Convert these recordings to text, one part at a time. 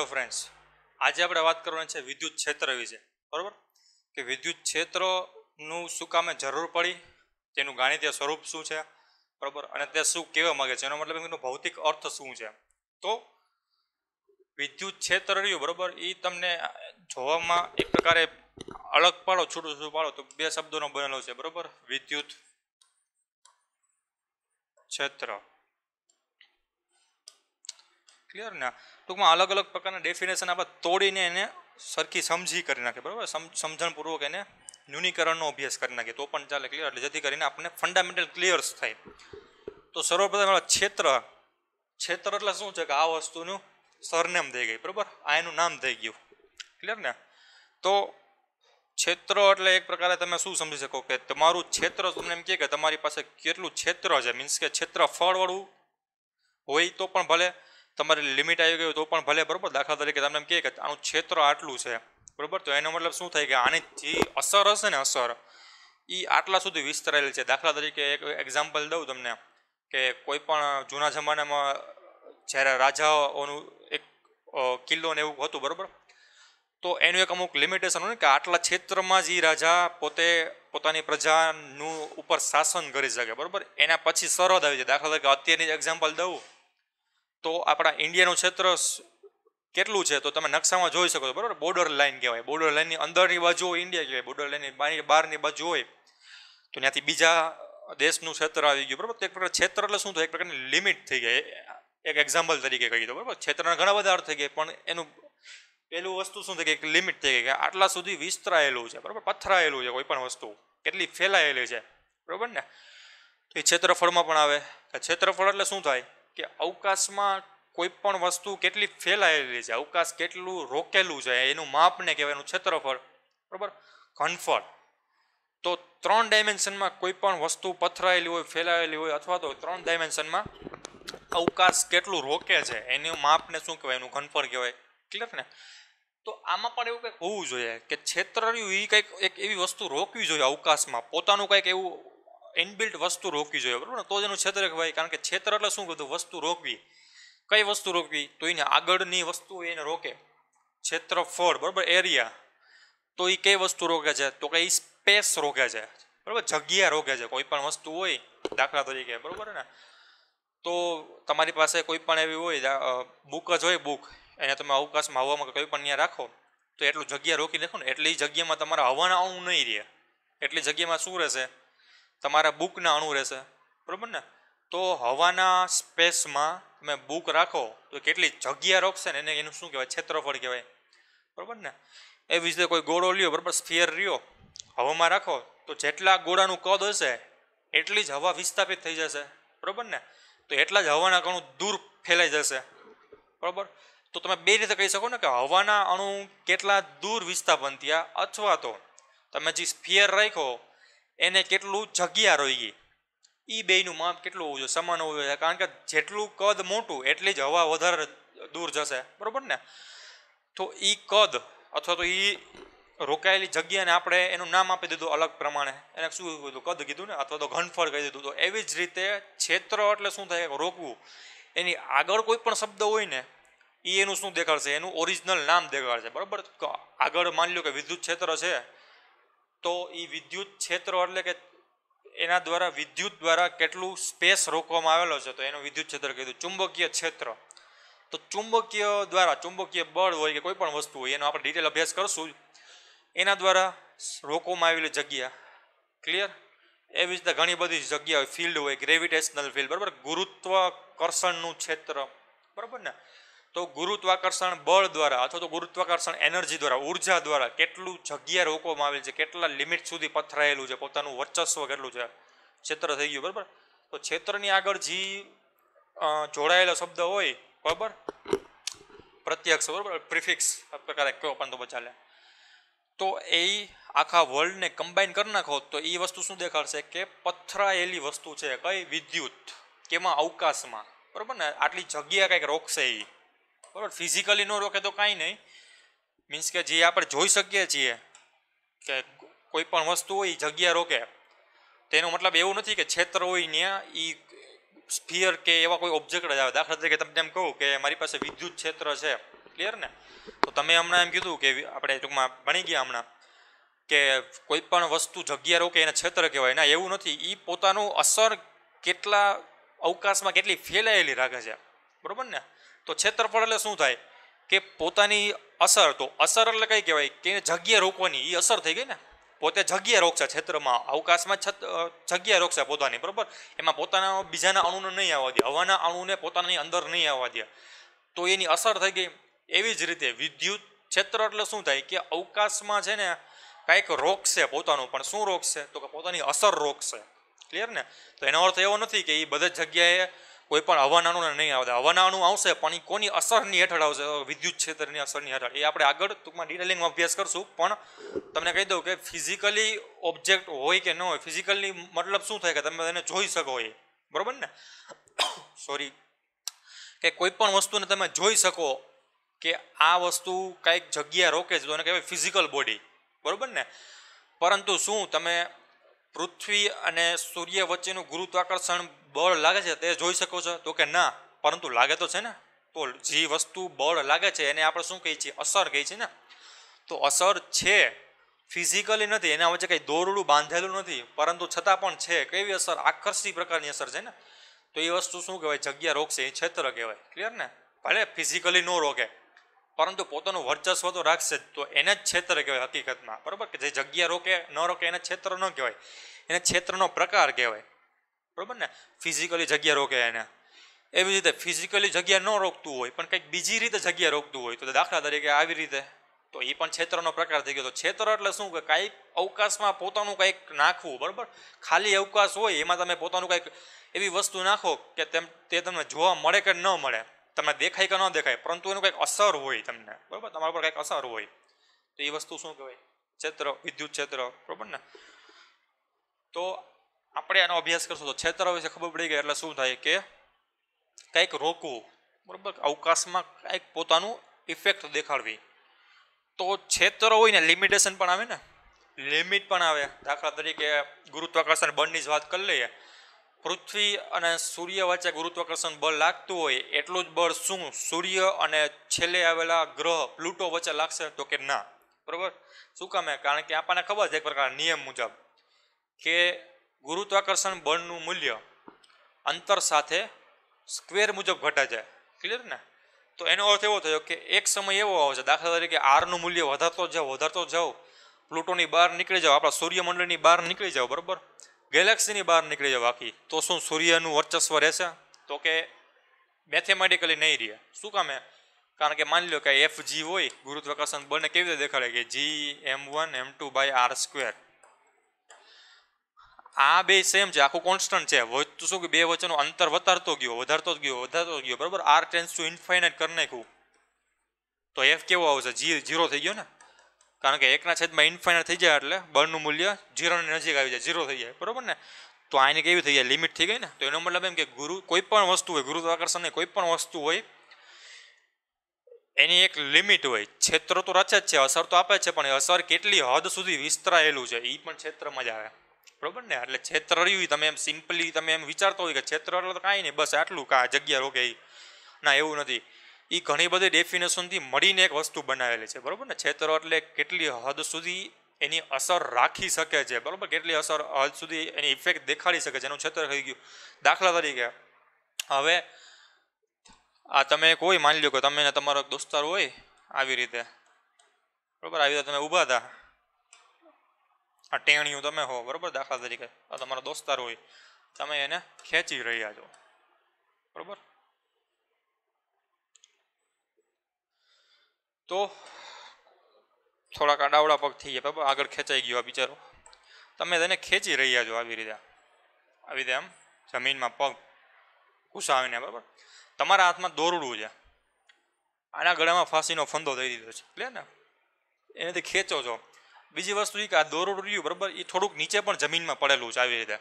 hello friends આજે આપણે વાત કરવાની છે વિદ્યુત ક્ષેત્ર વિશે બરાબર કે વિદ્યુત ક્ષેત્રનું શું કામે જરૂર પડી તેનું ગાણિતીય સ્વરૂપ શું છે બરાબર અને તે શું કહેવા માગે છે એનો મતલબ એનો ભૌતિક અર્થ શું છે તો વિદ્યુત ક્ષેત્ર રહ્યું બરાબર એ તમને જોવામાં એક પ્રકારે અલગ પાડો છૂટું છૂટું પાડો તો બે શબ્દોનો બનેલો છે બરાબર વિદ્યુત ક્ષેત્ર ક્લિયર ને ટૂંકમાં અલગ અલગ પ્રકારના ડેફિનેશન આપણે તોડીને એને સરખી સમજી કરી નાખે બરાબર સમજણપૂર્વક એને ન્યૂનીકરણનો અભ્યાસ કરી નાખીએ તો પણ ચાલે ક્લિયર એટલે જેથી કરીને આપણને ફંડામેન્ટલ ક્લિયર થાય તો સર્વપ્રથમ ક્ષેત્ર ક્ષેત્ર એટલે શું છે કે આ વસ્તુનું સરનેમ થઈ ગઈ બરાબર આ એનું નામ થઈ ગયું ક્લિયર ને તો ક્ષેત્ર એટલે એક પ્રકારે તમે શું સમજી શકો કે તમારું ક્ષેત્ર તમને એમ કહે કે તમારી પાસે કેટલું ક્ષેત્ર છે મીન્સ કે ક્ષેત્ર ક્ષેત્રફળવાળું હોય તો પણ ભલે તમારી લિમિટ આવી ગયું તો પણ ભલે બરાબર દાખલા તરીકે તમને એમ કહે કે આનું ક્ષેત્ર આટલું છે બરાબર તો એનો મતલબ શું થાય કે આની જે અસર હશે ને અસર એ આટલા સુધી વિસ્તરેલી છે દાખલા તરીકે એક એક્ઝામ્પલ દઉં તમને કે કોઈ પણ જૂના જમાનામાં જ્યારે રાજાઓનું એક કિલ્લો ને એવું હતું બરાબર તો એનું એક અમુક લિમિટેશન હોય ને કે આટલા ક્ષેત્રમાં જ એ રાજા પોતે પોતાની પ્રજાનું ઉપર શાસન કરી શકે બરાબર એના પછી સરહદ આવી જાય દાખલા તરીકે અત્યારની એક્ઝામ્પલ દઉં તો આપણા ઇન્ડિયાનું ક્ષેત્ર કેટલું છે તો તમે નકશામાં જોઈ શકો છો બરાબર બોર્ડર લાઇન કહેવાય બોર્ડર લાઇનની અંદરની બાજુ હોય ઇન્ડિયા કહેવાય બોર્ડર લાઇનની બહારની બહારની બાજુ હોય તો ત્યાંથી બીજા દેશનું ક્ષેત્ર આવી ગયું બરાબર તો એક પ્રકાર ક્ષેત્ર એટલે શું થાય એક પ્રકારની લિમિટ થઈ ગઈ એક એક્ઝામ્પલ તરીકે કહી દો બરાબર ક્ષેત્રના ઘણા બધા અર્થ થઈ ગયા પણ એનું પહેલું વસ્તુ શું થઈ ગઈ એક લિમિટ થઈ ગઈ કે આટલા સુધી વિસ્તરાયેલું છે બરાબર પથરાયેલું છે કોઈ પણ વસ્તુ કેટલી ફેલાયેલી છે બરાબર ને તો એ ક્ષેત્રફળમાં પણ આવે ક્ષેત્રફળ એટલે શું થાય કે અવકાશમાં કોઈ પણ વસ્તુ કેટલી ફેલાયેલી છે અવકાશ કેટલું રોકેલું છે એનું માપને કહેવાય એનું ક્ષેત્રફળ બરાબર ઘનફળ તો ત્રણ ડાયમેન્શનમાં કોઈ પણ વસ્તુ પથરાયેલી હોય ફેલાયેલી હોય અથવા તો ત્રણ ડાયમેન્શનમાં અવકાશ કેટલું રોકે છે એનું માપને શું કહેવાય એનું ઘનફળ કહેવાય ક્લિયર ને તો આમાં પણ એવું કંઈક હોવું જોઈએ કે ક્ષેત્રયું એ કંઈક એક એવી વસ્તુ રોકવી જોઈએ અવકાશમાં પોતાનું કંઈક એવું ઇનબિલ્ટ વસ્તુ રોકવી જોઈએ બરાબર તો જ એનું છેતર કહેવાય કારણ કે ક્ષેત્ર એટલે શું કીધું વસ્તુ રોકવી કઈ વસ્તુ રોકવી તો એને આગળની વસ્તુ એને રોકે ક્ષેત્રફળ બરાબર એરિયા તો એ કઈ વસ્તુ રોકે છે તો કે એ સ્પેસ રોકે છે બરાબર જગ્યા રોકે છે કોઈ પણ વસ્તુ હોય દાખલા તરીકે બરાબર ને તો તમારી પાસે કોઈ પણ એવી હોય બુક જ હોય બુક એને તમે અવકાશમાં હવામાં કોઈ પણ ત્યાં રાખો તો એટલું જગ્યા રોકી નાખો ને એટલી જગ્યામાં તમારે હવાના આવું નહીં રહે એટલી જગ્યામાં શું રહેશે તમારા બુકના અણુ રહેશે બરાબર ને તો હવાના સ્પેસમાં તમે બુક રાખો તો કેટલી જગ્યા રોકશે ને એને એનું શું કહેવાય ક્ષેત્રફળ કહેવાય બરાબર ને એવી રીતે કોઈ ગોળો લ્યો બરાબર સ્ફિયર રહ્યો હવામાં રાખો તો જેટલા ગોળાનું કદ હશે એટલી જ હવા વિસ્થાપિત થઈ જશે બરાબર ને તો એટલા જ હવાના કણું દૂર ફેલાઈ જશે બરાબર તો તમે બે રીતે કહી શકો ને કે હવાના અણુ કેટલા દૂર વિસ્થાપન થયા અથવા તો તમે જે સ્ફિયર રાખો એને કેટલું જગ્યા રોઈ એ બેયનું માપ કેટલું હોવું જોઈએ સમાન હોવું જોઈએ કારણ કે જેટલું કદ મોટું એટલી જ હવા વધારે દૂર જશે બરાબર ને તો એ કદ અથવા તો એ રોકાયેલી જગ્યાને આપણે એનું નામ આપી દીધું અલગ પ્રમાણે એને શું કીધું કદ કીધું ને અથવા તો ઘનફળ કહી દીધું તો એવી જ રીતે ક્ષેત્ર એટલે શું થાય રોકવું એની આગળ કોઈ પણ શબ્દ હોય ને એ એનું શું દેખાડશે એનું ઓરિજિનલ નામ દેખાડશે બરાબર આગળ માની લો કે વિદ્યુત ક્ષેત્ર છે તો એ વિદ્યુત ક્ષેત્રો એટલે કે એના દ્વારા વિદ્યુત દ્વારા કેટલું સ્પેસ રોકવામાં આવેલો છે તો એનું વિદ્યુત ક્ષેત્ર કીધું ચુંબકીય ક્ષેત્ર તો ચુંબકીય દ્વારા ચુંબકીય બળ હોય કે કોઈ પણ વસ્તુ હોય એનો આપણે ડિટેલ અભ્યાસ કરશું એના દ્વારા રોકવામાં આવેલી જગ્યા ક્લિયર એવી રીતે ઘણી બધી જગ્યા હોય ફિલ્ડ હોય ગ્રેવિટેશનલ ફિલ્ડ બરાબર ગુરુત્વાકર્ષણનું ક્ષેત્ર બરાબર ને તો ગુરુત્વાકર્ષણ બળ દ્વારા અથવા તો ગુરુત્વાકર્ષણ એનર્જી દ્વારા ઉર્જા દ્વારા કેટલું જગ્યા રોકવામાં આવેલ છે કેટલા લિમિટ સુધી પથરાયેલું છે પોતાનું વર્ચસ્વ કેટલું છે ક્ષેત્ર થઈ ગયું બરાબર તો ક્ષેત્રની આગળ જે જોડાયેલો શબ્દ હોય બરાબર પ્રત્યક્ષ બરાબર પ્રિફિક્સ પ્રકારે કયો પણ તો ચાલે તો એ આખા વર્લ્ડને કમ્બાઈન કરી નાખો તો એ વસ્તુ શું દેખાડશે કે પથરાયેલી વસ્તુ છે કઈ વિદ્યુત કેમાં અવકાશમાં બરાબર ને આટલી જગ્યા કંઈક રોકશે એ બરાબર ફિઝિકલી ન રોકે તો કાંઈ નહીં મીન્સ કે જે આપણે જોઈ શકીએ છીએ કે કોઈ પણ વસ્તુ હોય જગ્યા રોકે તેનો મતલબ એવું નથી કે ક્ષેત્ર હોય ત્યાં એ સ્ફિયર કે એવા કોઈ ઓબ્જેક્ટ જ આવે દાખલા તરીકે તમને એમ કહું કે મારી પાસે વિદ્યુત ક્ષેત્ર છે ક્લિયર ને તો તમે હમણાં એમ કીધું કે આપણે ટૂંકમાં ભણી ગયા હમણાં કે કોઈ પણ વસ્તુ જગ્યા રોકે એને ક્ષેત્ર કહેવાય ના એવું નથી એ પોતાનું અસર કેટલા અવકાશમાં કેટલી ફેલાયેલી રાખે છે બરાબર ને તો ક્ષેત્રફળ એટલે શું થાય કે પોતાની અસર તો અસર એટલે કઈ કહેવાય કે જગ્યા રોકવાની એ અસર થઈ ગઈ ને પોતે જગ્યા રોકશે ક્ષેત્રમાં અવકાશમાં જગ્યા રોકશે પોતાની બરાબર એમાં પોતાના બીજાના અણુને નહીં આવવા દે હવાના અણુને પોતાની અંદર નહીં આવવા દે તો એની અસર થઈ ગઈ એવી જ રીતે વિદ્યુત ક્ષેત્ર એટલે શું થાય કે અવકાશમાં છે ને કાંઈક રોકશે પોતાનું પણ શું રોકશે તો કે પોતાની અસર રોકશે ક્લિયર ને તો એનો અર્થ એવો નથી કે એ બધા જગ્યાએ કોઈ પણ હવાનાનું નહીં આવતા હવાનાનું આવશે પણ એ કોની અસરની હેઠળ આવશે વિદ્યુત ક્ષેત્રની અસરની હેઠળ એ આપણે આગળ ટૂંકમાં ડિટેલિંગમાં અભ્યાસ કરશું પણ તમને કહી દઉં કે ફિઝિકલી ઓબ્જેક્ટ હોય કે ન હોય ફિઝિકલી મતલબ શું થાય કે તમે તેને જોઈ શકો એ બરાબર ને સોરી કે કોઈ પણ વસ્તુને તમે જોઈ શકો કે આ વસ્તુ કાંઈક જગ્યા રોકે છે તો એને કહેવાય ફિઝિકલ બોડી બરાબર ને પરંતુ શું તમે પૃથ્વી અને સૂર્ય વચ્ચેનું ગુરુત્વાકર્ષણ બળ લાગે છે તે જોઈ શકો છો તો કે ના પરંતુ લાગે તો છે ને તો જે વસ્તુ બળ લાગે છે એને આપણે શું કહીએ છીએ અસર કહીએ છીએ ને તો અસર છે ફિઝિકલી નથી એના વચ્ચે કંઈ દોરડું બાંધેલું નથી પરંતુ છતાં પણ છે કેવી અસર આકર્ષી પ્રકારની અસર છે ને તો એ વસ્તુ શું કહેવાય જગ્યા રોકશે એ ક્ષેત્ર કહેવાય ક્લિયર ને ભલે ફિઝિકલી નો રોકે પરંતુ પોતાનું વર્ચસ્વ તો રાખશે જ તો એને જ ક્ષેત્ર કહેવાય હકીકતમાં બરાબર કે જે જગ્યા રોકે ન રોકે એને ક્ષેત્ર ન કહેવાય એને ક્ષેત્રનો પ્રકાર કહેવાય બરાબર ને ફિઝિકલી જગ્યા રોકે એને એવી રીતે ફિઝિકલી જગ્યા ન રોકતું હોય પણ કંઈક બીજી રીતે જગ્યા રોકતું હોય તો દાખલા તરીકે આવી રીતે તો એ પણ ક્ષેત્રનો પ્રકાર થઈ ગયો તો ક્ષેત્ર એટલે શું કે કાંઈક અવકાશમાં પોતાનું કંઈક નાખવું બરાબર ખાલી અવકાશ હોય એમાં તમે પોતાનું કંઈક એવી વસ્તુ નાખો કે તેમ તે તમને જોવા મળે કે ન મળે તમને દેખાય કે ન દેખાય પરંતુ એનું કંઈક અસર હોય તમને બરાબર તમારા પર કંઈક અસર હોય તો એ વસ્તુ શું કહેવાય ક્ષેત્ર વિદ્યુત ક્ષેત્ર બરાબર ને તો આપણે આનો અભ્યાસ કરશું તો ક્ષેત્ર વિશે ખબર પડી ગઈ એટલે શું થાય કે કંઈક રોકવું બરાબર અવકાશમાં કંઈક પોતાનું ઇફેક્ટ દેખાડવી તો ક્ષેત્ર હોય ને લિમિટેશન પણ આવે ને લિમિટ પણ આવે દાખલા તરીકે ગુરુત્વાકર્ષણ બળની જ વાત કરી લઈએ પૃથ્વી અને સૂર્ય વચ્ચે ગુરુત્વાકર્ષણ બળ લાગતું હોય એટલું જ બળ શું સૂર્ય અને છેલ્લે આવેલા ગ્રહ પ્લુટો વચ્ચે લાગશે તો કે ના બરાબર શું કામે કારણ કે આપણને ખબર છે એક પ્રકારના નિયમ મુજબ કે ગુરુત્વાકર્ષણ બળનું મૂલ્ય અંતર સાથે સ્ક્વેર મુજબ ઘટે છે ક્લિયર ને તો એનો અર્થ એવો થયો કે એક સમય એવો આવશે છે દાખલા તરીકે આરનું મૂલ્ય વધારતો જાઓ વધારતો જાઓ પ્લુટોની બહાર નીકળી જાઓ આપણા સૂર્યમંડળની બહાર નીકળી જાઓ બરાબર ગેલેક્સીની બહાર નીકળી જવા બાકી તો શું સૂર્યનું વર્ચસ્વ રહેશે તો કે મેથેમેટિકલી નહીં રહે શું કામે કારણ કે માની લો કે એફ જી હોય ગુરુત્વાકર્ષણ બળને કેવી રીતે દેખાડે કે G M one M two by R square આ બે સેમ છે આખું કોન્સ્ટન્ટ છે શું કે બે વચ્ચેનો અંતર વધારતો ગયો વધારતો જ ગયો વધારતો ગયો બરાબર આર ટેન્સ ટુ ઇન્ફાઇનાઇટ કરી નાખ્યું તો એફ કેવો આવશે જી જીરો થઈ ગયો ને કારણ કે એકના છેદમાં ઇન્ફાઇનાઇટ થઈ જાય એટલે બળનું મૂલ્ય ઝીરોની નજીક આવી જાય ઝીરો થઈ જાય બરાબર ને તો આની કેવી થઈ જાય લિમિટ થઈ ગઈ ને તો એનો મતલબ એમ કે ગુરુ કોઈ પણ વસ્તુ હોય ગુરુત્વાકર્ષણની કોઈ પણ વસ્તુ હોય એની એક લિમિટ હોય ક્ષેત્ર તો રચે જ છે અસર તો આપે છે પણ એ અસર કેટલી હદ સુધી વિસ્તરાયેલું છે એ પણ ક્ષેત્રમાં જ આવે બરોબર ને એટલે ક્ષેત્ર રહ્યું તમે એમ સિમ્પલી તમે એમ વિચારતો હોય કે ક્ષેત્ર એટલે તો કાંઈ નહીં બસ આટલું કા જગ્યા રોકે ના એવું નથી એ ઘણી બધી ડેફિનેશનથી મળીને એક વસ્તુ બનાવેલી છે બરાબર ને છેતરો એટલે કેટલી હદ સુધી એની અસર રાખી શકે છે બરાબર કેટલી અસર હદ સુધી એની ઇફેક્ટ દેખાડી શકે છે એનું છેતર થઈ ગયું દાખલા તરીકે હવે આ તમે કોઈ માની લો કે તમે તમારો દોસ્તાર હોય આવી રીતે બરાબર આવી રીતે તમે ઊભા હતા આ ટેણીયું તમે હો બરાબર દાખલા તરીકે આ તમારો દોસ્તાર હોય તમે એને ખેંચી રહ્યા છો બરાબર તો થોડાક આડાવડા પગ થઈ ગયા બરાબર આગળ ખેંચાઈ ગયો આ બિચારો તમે તેને ખેંચી રહ્યા છો આવી રીતે આવી રીતે આમ જમીનમાં પગ ઘુસાવીને બરાબર તમારા હાથમાં દોરડું છે આના ગળામાં ફાંસીનો ફંદો થઈ દીધો છે એટલે ને એનાથી ખેંચો છો બીજી વસ્તુ એ કે આ દોરડું રહ્યું બરાબર એ થોડુંક નીચે પણ જમીનમાં પડેલું છે આવી રીતે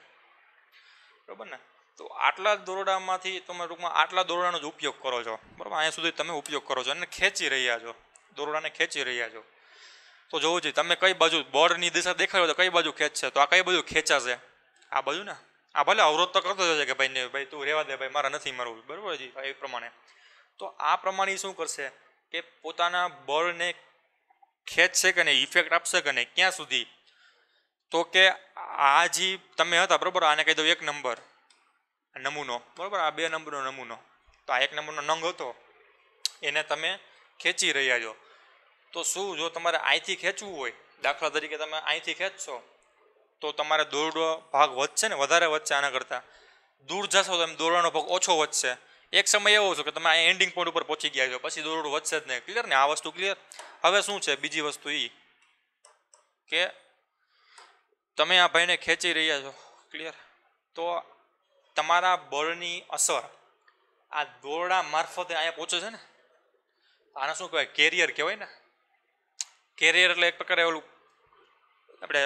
બરાબર ને તો આટલા દોરડામાંથી તમે ટૂંકમાં આટલા દોરડાનો જ ઉપયોગ કરો છો બરાબર અહીંયા સુધી તમે ઉપયોગ કરો છો અને ખેંચી રહ્યા છો દોરડાને ખેંચી રહ્યા છો તો જોવું જોઈએ તમે કઈ બાજુ બોર્ડની દિશા દેખાડો તો કઈ બાજુ ખેંચશે તો આ કઈ બાજુ ખેંચાશે આ બાજુ ને આ ભલે અવરોધ તો કરતો જશે કે ભાઈ ને ભાઈ તું રહેવા દે ભાઈ મારા નથી મારવું બરાબર જી એ પ્રમાણે તો આ પ્રમાણે શું કરશે કે પોતાના બળને ખેંચશે કે નહીં ઇફેક્ટ આપશે કે નહીં ક્યાં સુધી તો કે આ જે તમે હતા બરાબર આને કહી દો એક નંબર નમૂનો બરાબર આ બે નંબરનો નમૂનો તો આ એક નંબરનો નંગ હતો એને તમે ખેંચી રહ્યા છો તો શું જો તમારે અહીંથી ખેંચવું હોય દાખલા તરીકે તમે અહીંથી ખેંચશો તો તમારે દોરડો ભાગ વધશે ને વધારે વધશે આના કરતાં દૂર જશો તો એમ દોરડોનો ભાગ ઓછો વધશે એક સમય એવો છે કે તમે અહીંયા એન્ડિંગ પોઈન્ટ ઉપર પહોંચી ગયા છો પછી દોરડું વધશે જ નહીં ક્લિયર ને આ વસ્તુ ક્લિયર હવે શું છે બીજી વસ્તુ એ કે તમે આ ભાઈને ખેંચી રહ્યા છો ક્લિયર તો તમારા બળની અસર આ દોરડા મારફતે અહીંયા પહોંચે છે ને આને શું કહેવાય કેરિયર કહેવાય ને કેરિયર એટલે એક પ્રકારે ઓલું આપણે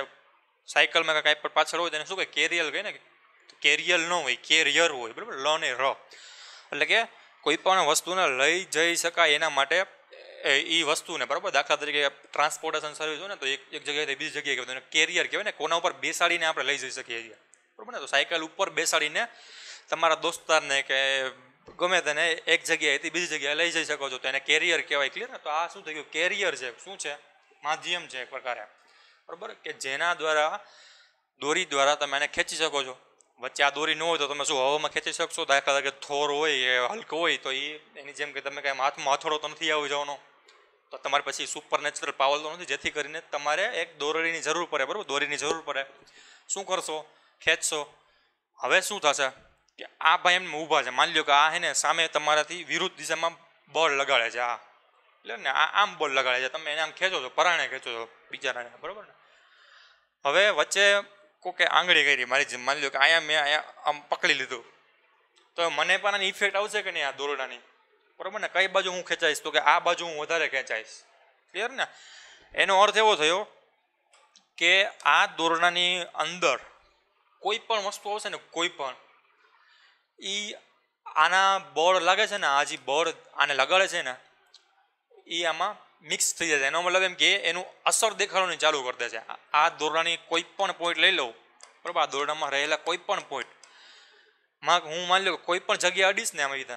સાયકલમાં કાંઈ પણ પાછળ હોય તેને શું કહે કેરિયર કહે ને કેરિયર ન હોય કેરિયર હોય બરાબર લ ને ર એટલે કે કોઈ પણ વસ્તુને લઈ જઈ શકાય એના માટે એ વસ્તુને બરાબર દાખલા તરીકે ટ્રાન્સપોર્ટેશન સર્વિસ હોય ને તો એક એક જગ્યાએથી બીજી જગ્યાએ કહેવાય એને કેરિયર કહેવાય ને કોના ઉપર બેસાડીને આપણે લઈ જઈ શકીએ છીએ બરાબર ને તો સાયકલ ઉપર બેસાડીને તમારા દોસ્તારને કે ગમે તેને એક જગ્યાએ જગ્યાએથી બીજી જગ્યાએ લઈ જઈ શકો છો તો એને કેરિયર કહેવાય ક્લિયર ને તો આ શું થઈ ગયું કેરિયર છે શું છે માધ્યમ છે એક પ્રકારે બરાબર કે જેના દ્વારા દોરી દ્વારા તમે એને ખેંચી શકો છો વચ્ચે આ દોરી ન હોય તો તમે શું હવામાં ખેંચી શકશો દાખલા તરીકે થોર હોય એ હલકો હોય તો એ એની જેમ કે તમે કાંઈ હાથમાં હથોડો તો નથી આવી જવાનો તો તમારે પછી સુપર નેચરલ પાવર તો નથી જેથી કરીને તમારે એક દોરીની જરૂર પડે બરાબર દોરીની જરૂર પડે શું કરશો ખેંચશો હવે શું થશે કે આ ભાઈ એમને ઊભા છે માની લો કે આ હે ને સામે તમારાથી વિરુદ્ધ દિશામાં બોલ લગાડે છે આ એટલે ને આ આમ બોલ લગાડે છે તમે એને આમ ખેંચો છો પરાણે ખેંચો છો બિચારાને બરાબર ને હવે વચ્ચે કોકે આંગળી કરી મારી જેમ માની લો કે અહીંયા મેં અહીંયા આમ પકડી લીધું તો મને પણ આની ઇફેક્ટ આવશે કે નહીં આ દોરડાની બરાબર ને કઈ બાજુ હું ખેંચાઈશ તો કે આ બાજુ હું વધારે ખેંચાઈશ ક્લિયર ને એનો અર્થ એવો થયો કે આ દોરડાની અંદર કોઈ પણ વસ્તુ આવશે ને કોઈ પણ એ આના બોર્ડ લાગે છે ને આ જે બોર્ડ આને લગાડે છે ને એ આમાં મિક્સ થઈ જાય છે એનો મતલબ એમ કે એનું અસર દેખાડવાની ચાલુ કરી દે છે આ દોરડાની કોઈ પણ પોઈન્ટ લઈ લઉં બરાબર આ દોરડામાં રહેલા કોઈ પણ પોઈન્ટ માં હું માની લઉં કોઈ પણ જગ્યાએ અડીશ ને આમ રીતે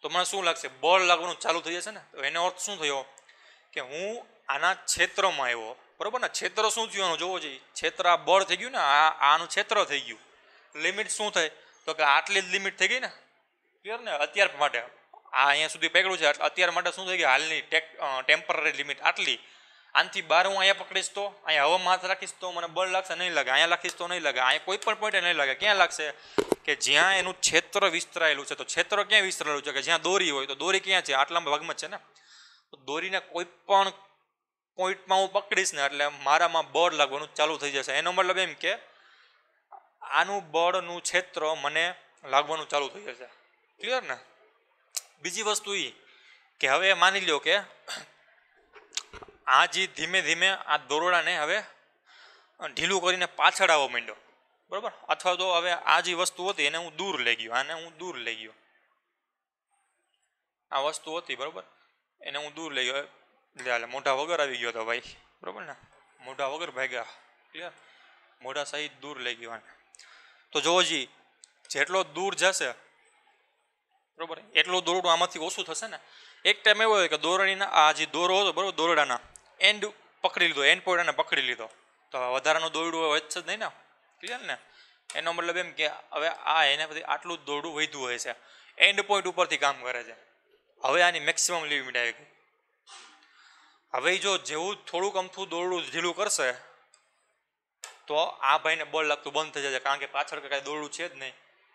તો મને શું લાગશે બળ લાગવાનું ચાલુ થઈ જશે ને તો એનો અર્થ શું થયો કે હું આના ક્ષેત્રમાં આવ્યો બરાબર ને ક્ષેત્ર શું થયું એનું જોવો જોઈએ ક્ષેત્ર આ બળ થઈ ગયું ને આ આનું ક્ષેત્ર થઈ ગયું લિમિટ શું થાય તો કે આટલી જ લિમિટ થઈ ગઈ ને ક્લિયર ને અત્યાર માટે આ અહીંયા સુધી પકડ્યું છે અત્યાર માટે શું થઈ ગયું હાલની ટેક ટેમ્પરરી લિમિટ આટલી આનથી બહાર હું અહીંયા પકડીશ તો અહીંયા હવામાં માથ રાખીશ તો મને બળ લાગશે નહીં લાગે અહીંયા રાખીશ તો નહીં લાગે અહીંયા કોઈ પણ પોઈન્ટે નહીં લાગે ક્યાં લાગશે કે જ્યાં એનું ક્ષેત્ર વિસ્તરાયેલું છે તો ક્ષેત્ર ક્યાં વિસ્તરાયેલું છે કે જ્યાં દોરી હોય તો દોરી ક્યાં છે આટલા ભાગમાં છે ને તો દોરીને કોઈ પણ પોઈન્ટમાં હું પકડીશ ને એટલે મારામાં બળ લાગવાનું ચાલુ થઈ જશે એનો મતલબ એમ કે આનું બળનું ક્ષેત્ર મને લાગવાનું ચાલુ થઈ જશે ક્લિયર ને બીજી વસ્તુ એ કે હવે માની લો કે આ જે ધીમે ધીમે આ દોરડાને હવે ઢીલું કરીને પાછળ આવો માંડ્યો બરાબર અથવા તો હવે આ જે વસ્તુ હતી એને હું દૂર લઈ ગયો આને હું દૂર લઈ ગયો આ વસ્તુ હતી બરાબર એને હું દૂર લઈ ગયો એટલે મોઢા વગર આવી ગયો હતો ભાઈ બરાબર ને મોઢા વગર ભાગ્યા ક્લિયર મોઢા સહિત દૂર લઈ ગયો આને તો જોજી જેટલો દૂર જશે બરોબર એટલું દોરડું આમાંથી ઓછું થશે ને એક ટાઈમ એવો હોય કે દોરડીના આ જે દોરો હતો બરોબર દોરડાના એન્ડ પકડી લીધો એન્ડ પોઈન્ટને પકડી લીધો તો વધારાનું દોરડું હોય જ નહીં ને ક્લિયર ને એનો મતલબ એમ કે હવે આ એના પછી આટલું જ દોરડું વધ્યું હોય છે એન્ડ પોઈન્ટ ઉપરથી કામ કરે છે હવે આની મેક્સિમમ લિમિટ આવી ગઈ હવે જો જેવું થોડુંક અમથું દોરડું ઢીલું કરશે તો આ ભાઈને બળ લાગતું બંધ થઈ જશે કારણ કે પાછળ કાંઈ દોરડું છે જ નહીં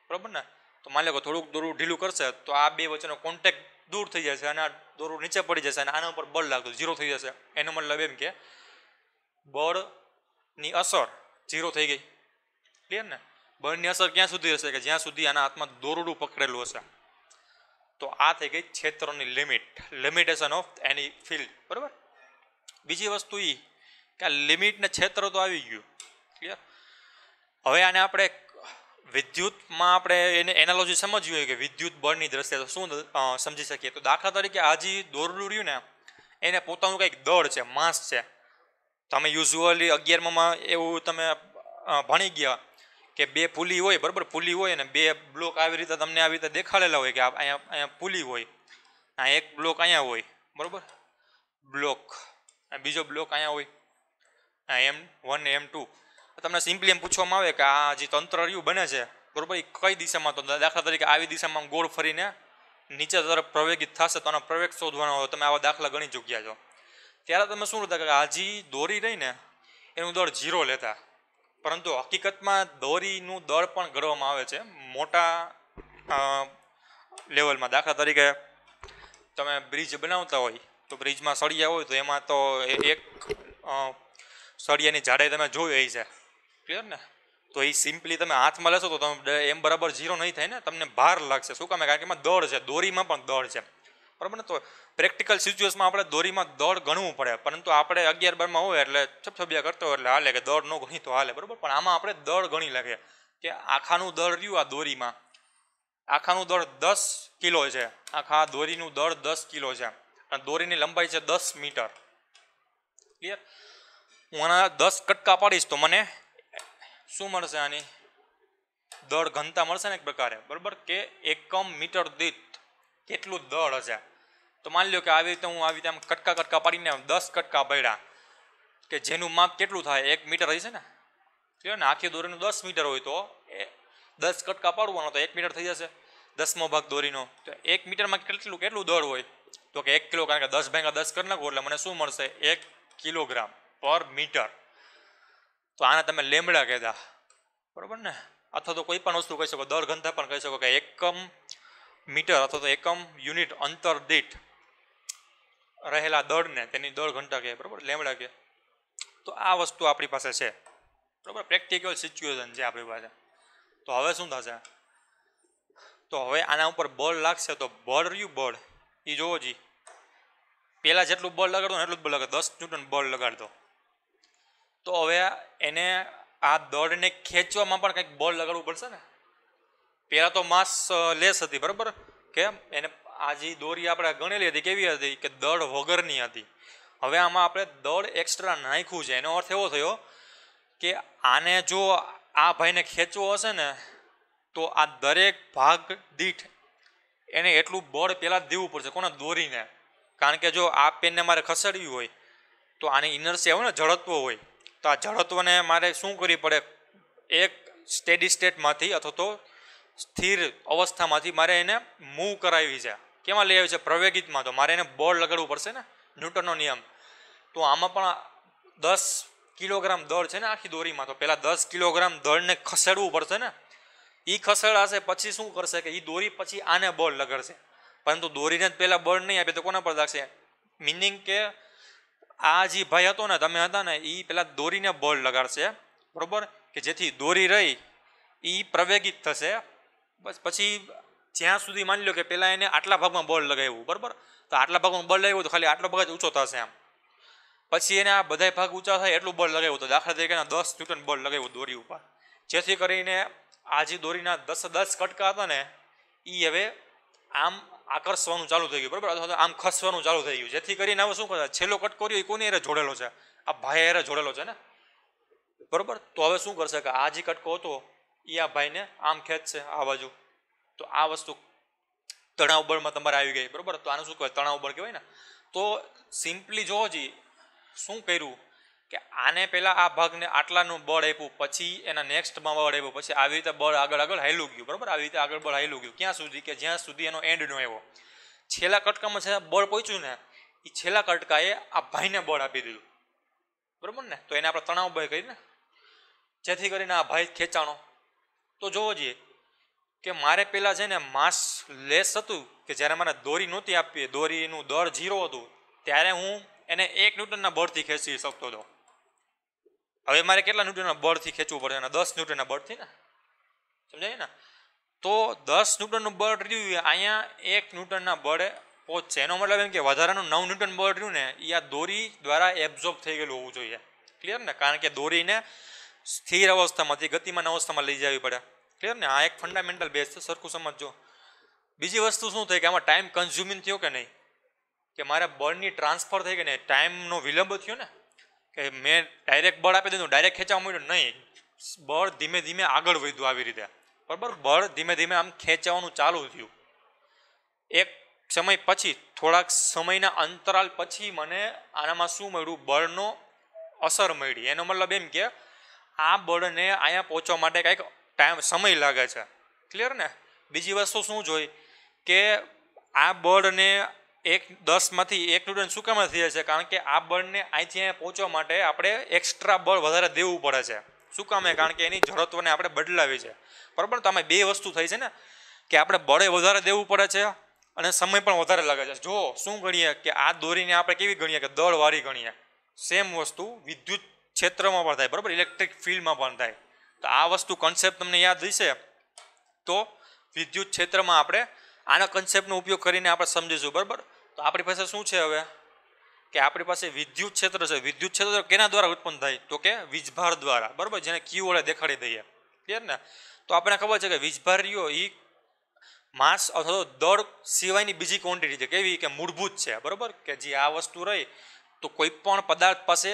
બરાબર ને તો માની લો થોડુંક દોરડું ઢીલું કરશે તો આ બે વચ્ચેનો કોન્ટેક દૂર થઈ જશે અને આ દોરડું નીચે પડી જશે અને આના ઉપર બળ લાગતું ઝીરો થઈ જશે એનો મતલબ એમ કે બળની અસર ઝીરો થઈ ગઈ ક્લિયર ને બળની અસર ક્યાં સુધી હશે કે જ્યાં સુધી આના હાથમાં દોરડું પકડેલું હશે તો આ થઈ ગઈ ક્ષેત્રની limit limitation of any field બરાબર બીજી વસ્તુ એ કે આ લિમિટને ક્ષેત્ર તો આવી ગયું ક્લિયર હવે આને આપણે વિદ્યુતમાં આપણે એને એનાલોજી સમજવી હોય કે વિદ્યુત બળની દ્રષ્ટિએ તો શું સમજી શકીએ તો દાખલા તરીકે આજે દોરડું રહ્યું ને એને પોતાનું કંઈક દળ છે માસ છે તમે યુઝ્યુઅલી અગિયારમાં એવું તમે ભણી ગયા કે બે પુલી હોય બરાબર પુલી હોય અને બે બ્લોક આવી રીતે તમને આવી રીતે દેખાડેલા હોય કે અહીંયા અહીંયા પુલી હોય આ એક બ્લોક અહીંયા હોય બરાબર બ્લોક બીજો બ્લોક અહીંયા હોય એમ વન એમ ટુ તમને સિમ્પલી એમ પૂછવામાં આવે કે આ જે તંત્ર રહ્યું બને છે બરોબર એ કઈ દિશામાં તો દાખલા તરીકે આવી દિશામાં ગોળ ફરીને નીચે તરફ પ્રવેગિત થશે તો આનો પ્રવેગ શોધવાનો હોય તમે આવા દાખલા ગણી ચૂક્યા છો ત્યારે તમે શું હતા કે હાજી દોરી રહીને એનું દળ ઝીરો લેતા પરંતુ હકીકતમાં દોરીનું દળ પણ ગણવામાં આવે છે મોટા લેવલમાં દાખલા તરીકે તમે બ્રિજ બનાવતા હોય તો બ્રિજમાં સળિયા હોય તો એમાં તો એક સળિયાની જાડાઈ તમે જોઈ છે ક્લિયર ને તો એ સિમ્પલી તમે હાથમાં લેશો તો તમે એમ બરાબર ઝીરો નહીં થાય ને તમને ભાર લાગશે શું કામે કારણ કે એમાં દળ છે દોરીમાં પણ દળ છે બરાબર ને તો પ્રેક્ટિકલ સિચ્યુએશનમાં આપણે દોરીમાં દળ ગણવું પડે પરંતુ આપણે અગિયાર બારમાં હોય એટલે છપછબિયા કરતો હોય એટલે હાલે કે દળ ન ગણી તો હાલે બરાબર પણ આમાં આપણે દળ ગણી લાગે કે આખાનું દળ રહ્યું આ દોરીમાં આખાનું દળ દસ કિલો છે આખા દોરીનું દળ દસ કિલો છે અને દોરીની લંબાઈ છે દસ મીટર ક્લિયર હું આના દસ કટકા પાડીશ તો મને શું મળશે આની દળ ઘનતા મળશે ને એક પ્રકારે બરાબર કે એકમ મીટર દીઠ કેટલું દળ હશે તો માની લો કે આવી રીતે હું આવી રીતે આમ કટકા કટકા પાડીને દસ કટકા પડ્યા કે જેનું માપ કેટલું થાય એક મીટર હશે ને ક્લિયર ને આખી દોરીનું દસ મીટર હોય તો એ દસ કટકા પાડવાનો તો એક મીટર થઈ જશે દસમો ભાગ દોરીનો તો એક મીટરમાં કેટલું કેટલું દળ હોય તો કે એક કિલો કારણ કે દસ ભેગા દસ કરી નાખો એટલે મને શું મળશે એક કિલોગ્રામ પર મીટર તો આને તમે લેમડા કહેતા બરાબર ને અથવા તો કોઈ પણ વસ્તુ કહી શકો દર ઘનતા પણ કહી શકો કે એકમ મીટર અથવા તો એકમ યુનિટ અંતર દીઠ રહેલા દળને તેની દળ ઘંટા કહે બરાબર લેમડા કહે તો આ વસ્તુ આપણી પાસે છે બરાબર પ્રેક્ટિકલ સિચ્યુએશન છે આપણી પાસે તો હવે શું થશે તો હવે આના ઉપર બળ લાગશે તો બળ રહ્યું બળ એ જુઓ જી પહેલાં જેટલું બળ લગાડતો એટલું જ બળ લગાડ દસ ન્યૂટન બળ લગાડતો તો હવે એને આ દળને ખેંચવામાં પણ કંઈક બળ લગાડવું પડશે ને પહેલાં તો માસ લેસ હતી બરાબર કેમ એને આ જે દોરી આપણે ગણેલી હતી કેવી હતી કે દળ વગરની હતી હવે આમાં આપણે દળ એક્સ્ટ્રા નાખ્યું છે એનો અર્થ એવો થયો કે આને જો આ ભાઈને ખેંચવો હશે ને તો આ દરેક ભાગ દીઠ એને એટલું બળ પહેલાં દેવું પડશે કોને દોરીને કારણ કે જો આ પેનને મારે ખસેડવી હોય તો આની ઇનર્સી આવે ને ઝડપવો હોય તો આ જડત્વને મારે શું કરવી પડે એક સ્ટેડી સ્ટેટમાંથી અથવા તો સ્થિર અવસ્થામાંથી મારે એને મૂવ કરાવી છે કેમાં લઈ આવી છે પ્રવેગિતમાં તો મારે એને બળ લગાડવું પડશે ને ન્યૂટનનો નિયમ તો આમાં પણ દસ કિલોગ્રામ દળ છે ને આખી દોરીમાં તો પહેલાં દસ કિલોગ્રામ દળને ખસેડવું પડશે ને એ ખસેડાશે પછી શું કરશે કે એ દોરી પછી આને બળ લગાડશે પરંતુ દોરીને જ પહેલાં બળ નહીં આપે તો કોના પર લાગશે મિનિંગ કે આ જે ભાઈ હતો ને તમે હતા ને એ પહેલાં દોરીને બોલ લગાડશે બરાબર કે જેથી દોરી રહી એ પ્રવેગિત થશે બસ પછી જ્યાં સુધી માની લો કે પહેલાં એને આટલા ભાગમાં બળ લગાવ્યું બરાબર તો આટલા ભાગમાં બોલ લગાવ્યું તો ખાલી આટલો ભાગ જ ઊંચો થશે આમ પછી એને આ બધા ભાગ ઊંચા થાય એટલું બળ લગાવ્યું તો દાખલા તરીકે દસ ન્યૂટન બળ લગાવ્યું દોરી ઉપર જેથી કરીને આ જે દોરીના દસ દસ કટકા હતા ને એ હવે આમ આકર્ષવાનું ચાલુ થઈ ગયું બરાબર અથવા આમ ખસવાનું ચાલુ થઈ ગયું જેથી કરીને હવે શું કરે છેલ્લો કટકોરી કોની એરે જોડેલો છે આ ભાઈ એરે જોડેલો છે ને બરાબર તો હવે શું કરશે કે આ જે કટકો હતો એ આ ભાઈને આમ ખેંચશે આ બાજુ તો આ વસ્તુ તણાવ બળમાં તમારે આવી ગઈ બરાબર તો આનું શું કહેવાય તણાવ બળ કહેવાય ને તો સિમ્પલી જોવો જી શું કર્યું કે આને પહેલાં આ ભાગને આટલાનું બળ આપ્યું પછી એના નેક્સ્ટમાં બળ આપ્યું પછી આવી રીતે બળ આગળ આગળ હાઈલું ગયું બરાબર આવી રીતે આગળ બળ હાઈલું ગયું ક્યાં સુધી કે જ્યાં સુધી એનો એન્ડ નો આવ્યો છેલ્લા કટકામાં છે બળ પહોંચ્યું ને એ છેલ્લા કટકાએ આ ભાઈને બળ આપી દીધું બરાબર ને તો એને આપણે તણાવ ભય કરીને જેથી કરીને આ ભાઈ ખેંચાણો તો જોવો જોઈએ કે મારે પહેલાં છે ને માસ લેસ હતું કે જ્યારે મને દોરી નહોતી આપવી દોરીનું દર ઝીરો હતું ત્યારે હું એને એક ન્યૂટનના બળથી ખેંચી શકતો હતો હવે મારે કેટલા ન્યૂટનના બળથી ખેંચવું પડે અને દસ ન્યૂટનના બળથી ને સમજાય ને તો દસ ન્યૂટનનું બળ રહ્યું અહીંયા એક ન્યૂટનના બળે પહોંચશે એનો મતલબ એમ કે વધારાનું નવ ન્યૂટન બળ રહ્યું ને એ આ દોરી દ્વારા એબ્ઝોર્બ થઈ ગયેલું હોવું જોઈએ ક્લિયર ને કારણ કે દોરીને સ્થિર અવસ્થામાંથી ગતિમાન અવસ્થામાં લઈ જવી પડે ક્લિયર ને આ એક ફંડામેન્ટલ બેઝ છે સરખું સમજો બીજી વસ્તુ શું થઈ કે આમાં ટાઈમ કન્ઝ્યુમિંગ થયો કે નહીં કે મારા બળની ટ્રાન્સફર થઈ ગઈ ને ટાઈમનો વિલંબ થયો ને કે મેં ડાયરેક્ટ બળ આપી દીધું ડાયરેક્ટ ખેંચવા માંડ્યું નહીં બળ ધીમે ધીમે આગળ વધ્યું આવી રીતે બરાબર બળ ધીમે ધીમે આમ ખેંચવાનું ચાલુ થયું એક સમય પછી થોડાક સમયના અંતરાલ પછી મને આનામાં શું મળ્યું બળનો અસર મળી એનો મતલબ એમ કે આ બળને અહીંયા પહોંચવા માટે કંઈક ટાઈમ સમય લાગે છે ક્લિયર ને બીજી વસ્તુ શું જોઈ કે આ બળને એક દસમાંથી એક ન્યુટન શું કામ થઈ જશે કારણ કે આ બળને અહીંથી અહીંયા પહોંચવા માટે આપણે એક્સ્ટ્રા બળ વધારે દેવું પડે છે શું કામે કારણ કે એની જડત્વને આપણે બદલાવી છે બરાબર તમે બે વસ્તુ થઈ છે ને કે આપણે બળે વધારે દેવું પડે છે અને સમય પણ વધારે લાગે છે જો શું ગણીએ કે આ દોરીને આપણે કેવી ગણીએ કે દળવાળી ગણીએ સેમ વસ્તુ વિદ્યુત ક્ષેત્રમાં પણ થાય બરાબર ઇલેક્ટ્રિક ફિલ્ડમાં પણ થાય તો આ વસ્તુ કન્સેપ્ટ તમને યાદ હશે તો વિદ્યુત ક્ષેત્રમાં આપણે આના કન્સેપ્ટનો ઉપયોગ કરીને આપણે સમજીશું બરાબર તો આપણી પાસે શું છે હવે કે આપણી પાસે વિદ્યુત ક્ષેત્ર છે વિદ્યુત ક્ષેત્ર કેના દ્વારા ઉત્પન્ન થાય તો કે વીજભાર દ્વારા બરાબર જેને ક્યુ વડે દેખાડી દઈએ ક્લિયર ને તો આપણે ખબર છે કે વીજભારીઓ એ માસ અથવા તો દળ સિવાયની બીજી ક્વોન્ટિટી છે કેવી કે મૂળભૂત છે બરાબર કે જે આ વસ્તુ રહી તો કોઈ પણ પદાર્થ પાસે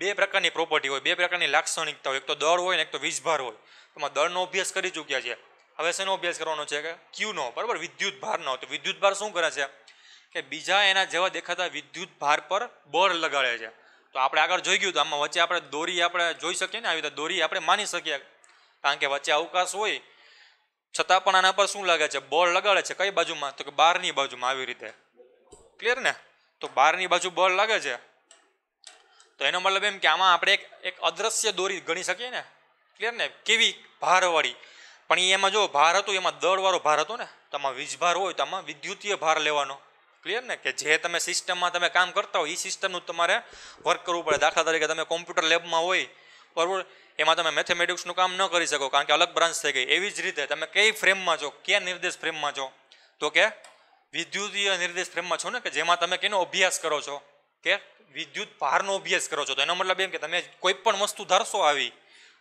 બે પ્રકારની પ્રોપર્ટી હોય બે પ્રકારની લાક્ષણિકતા હોય એક તો દળ હોય ને એક તો વીજભાર હોય એમાં દળનો અભ્યાસ કરી ચૂક્યા છે હવે શેનો અભ્યાસ કરવાનો છે કે ક્યુનો બરાબર વિદ્યુત ભારનો તો વિદ્યુત ભાર શું કરે છે કે બીજા એના જેવા દેખાતા વિદ્યુત ભાર પર બળ લગાડે છે તો આપણે આગળ જોઈ ગયું તો આમાં વચ્ચે આપણે દોરી આપણે જોઈ શકીએ ને આવી રીતે દોરી આપણે માની શકીએ કારણ કે વચ્ચે અવકાશ હોય છતાં પણ આના પર શું લાગે છે બળ લગાડે છે કઈ બાજુમાં તો કે બારની બાજુમાં આવી રીતે ક્લિયર ને તો બારની બાજુ બળ લાગે છે તો એનો મતલબ એમ કે આમાં આપણે એક એક અદ્રશ્ય દોરી ગણી શકીએ ને ક્લિયર ને કેવી ભારવાળી પણ એમાં જો ભાર હતો એમાં દળવાળો ભાર હતો ને તો આમાં વીજભાર હોય તો આમાં વિદ્યુતીય ભાર લેવાનો ક્લિયર ને કે જે તમે સિસ્ટમમાં તમે કામ કરતા હોય એ સિસ્ટમનું તમારે વર્ક કરવું પડે દાખલા તરીકે તમે કોમ્પ્યુટર લેબમાં હોય બરાબર એમાં તમે મેથેમેટિક્સનું કામ ન કરી શકો કારણ કે અલગ બ્રાન્ચ થઈ ગઈ એવી જ રીતે તમે કઈ ફ્રેમમાં છો ક્યાં નિર્દેશ ફ્રેમમાં છો તો કે વિદ્યુતીય નિર્દેશ ફ્રેમમાં છો ને કે જેમાં તમે કેનો અભ્યાસ કરો છો કે વિદ્યુત ભારનો અભ્યાસ કરો છો તો એનો મતલબ એમ કે તમે કોઈ પણ વસ્તુ ધારશો આવી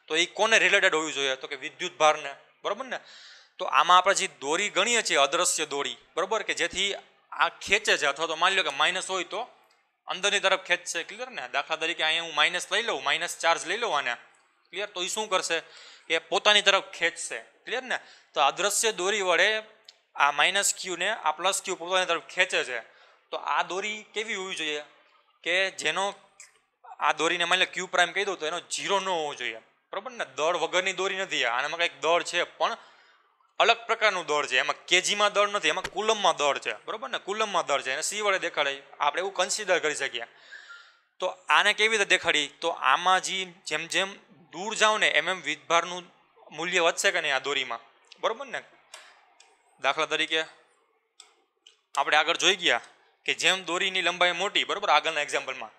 તો એ કોને રિલેટેડ હોવી જોઈએ તો કે વિદ્યુત ભારને બરાબર ને તો આમાં આપણે જે દોરી ગણીએ છીએ અદ્રશ્ય દોરી બરાબર કે જેથી આ ખેંચે છે અથવા તો માની લો કે માઇનસ હોય તો અંદરની તરફ ખેંચશે ક્લિયર ને દાખલા તરીકે અહીંયા હું માઇનસ લઈ લઉં માઇનસ ચાર્જ લઈ લઉં આને ક્લિયર તો એ શું કરશે એ પોતાની તરફ ખેંચશે ક્લિયર ને તો આ દ્રશ્ય દોરી વડે આ માઇનસ ક્યુને આ પ્લસ ક્યુ પોતાની તરફ ખેંચે છે તો આ દોરી કેવી હોવી જોઈએ કે જેનો આ દોરીને માની લો ક્યુ પ્રાઇમ કહી દઉં તો એનો જીરો ન હોવો જોઈએ બરાબર ને દળ વગરની દોરી નથી આનામાં કંઈક દળ છે પણ અલગ પ્રકારનું દળ છે એમાં કેજીમાં દળ નથી એમાં કુલમમાં દળ છે બરોબર ને કુલમમાં દળ છે એને સી વડે દેખાડે આપણે એવું કન્સિડર કરી શકીએ તો આને કેવી રીતે દેખાડી તો આમાં જે જેમ જેમ દૂર જાઓ ને એમ એમ વીજભારનું મૂલ્ય વધશે કે નહીં આ દોરીમાં બરોબર ને દાખલા તરીકે આપણે આગળ જોઈ ગયા કે જેમ દોરીની લંબાઈ મોટી બરાબર આગળના એક્ઝામ્પલમાં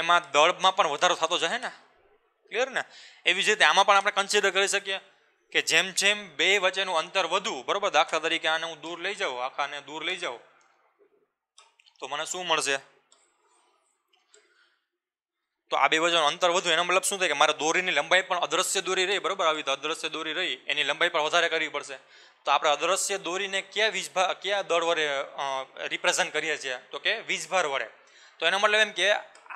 એમાં દળમાં પણ વધારો થતો જશે ને ક્લિયર ને એવી જ રીતે આમાં પણ આપણે કન્સિડર કરી શકીએ કે જેમ જેમ બે વચ્ચેનું અંતર વધુ બરોબર દાખલા તરીકે આને હું દૂર લઈ જાઉં આખાને દૂર લઈ જાઉં તો મને શું મળશે તો આ બે વજન અંતર વધુ એનો મતલબ શું થાય કે મારે દોરીની લંબાઈ પણ અદ્રશ્ય દોરી રહી બરાબર આવી તો અદ્રશ્ય દોરી રહી એની લંબાઈ પણ વધારે કરવી પડશે તો આપણે અદ્રશ્ય દોરીને ક્યાં વીજભાર ક્યાં દળ વડે રિપ્રેઝન્ટ કરીએ છીએ તો કે વીજભાર વડે તો એનો મતલબ એમ કે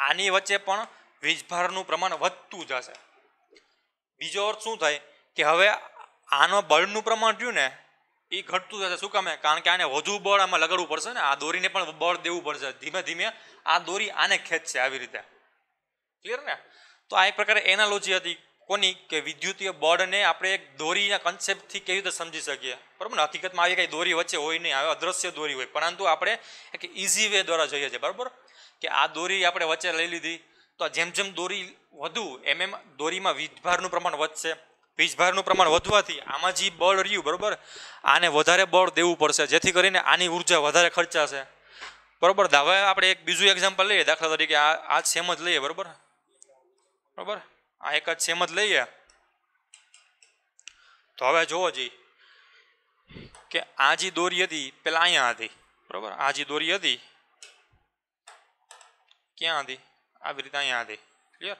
આની વચ્ચે પણ વીજભારનું પ્રમાણ વધતું જશે બીજો અર્થ શું થાય કે હવે આનો બળનું પ્રમાણ રહ્યું ને એ ઘટતું જશે શું કામે કારણ કે આને વધુ બળ આમાં લગાડવું પડશે ને આ દોરીને પણ બળ દેવું પડશે ધીમે ધીમે આ દોરી આને ખેંચશે આવી રીતે ક્લિયર ને તો આ એક પ્રકારે એનાલોજી હતી કોની કે વિદ્યુતીય બળને આપણે એક દોરીના કન્સેપ્ટથી કેવી રીતે સમજી શકીએ બરાબર ને હકીકતમાં આવી કંઈ દોરી વચ્ચે હોય નહીં આવે અદ્રશ્ય દોરી હોય પરંતુ આપણે એક ઇઝી વે દ્વારા જોઈએ છીએ બરાબર કે આ દોરી આપણે વચ્ચે લઈ લીધી તો જેમ જેમ દોરી વધુ એમ એમ દોરીમાં વિધભારનું પ્રમાણ વધશે ભીજભારનું પ્રમાણ વધવાથી આમાં જે બળ રહ્યું બરાબર આને વધારે બળ દેવું પડશે જેથી કરીને આની ઉર્જા વધારે ખર્ચાશે બરાબર હવે આપણે એક બીજું એક્ઝામ્પલ લઈએ દાખલા તરીકે આ આ સેમ જ લઈએ બરાબર બરાબર આ એક જ સેમ જ લઈએ તો હવે જુઓ જી કે આ જે દોરી હતી પેલા અહીંયા હતી બરાબર આ જે દોરી હતી ક્યાં હતી આવી રીતે અહીંયા હતી ક્લિયર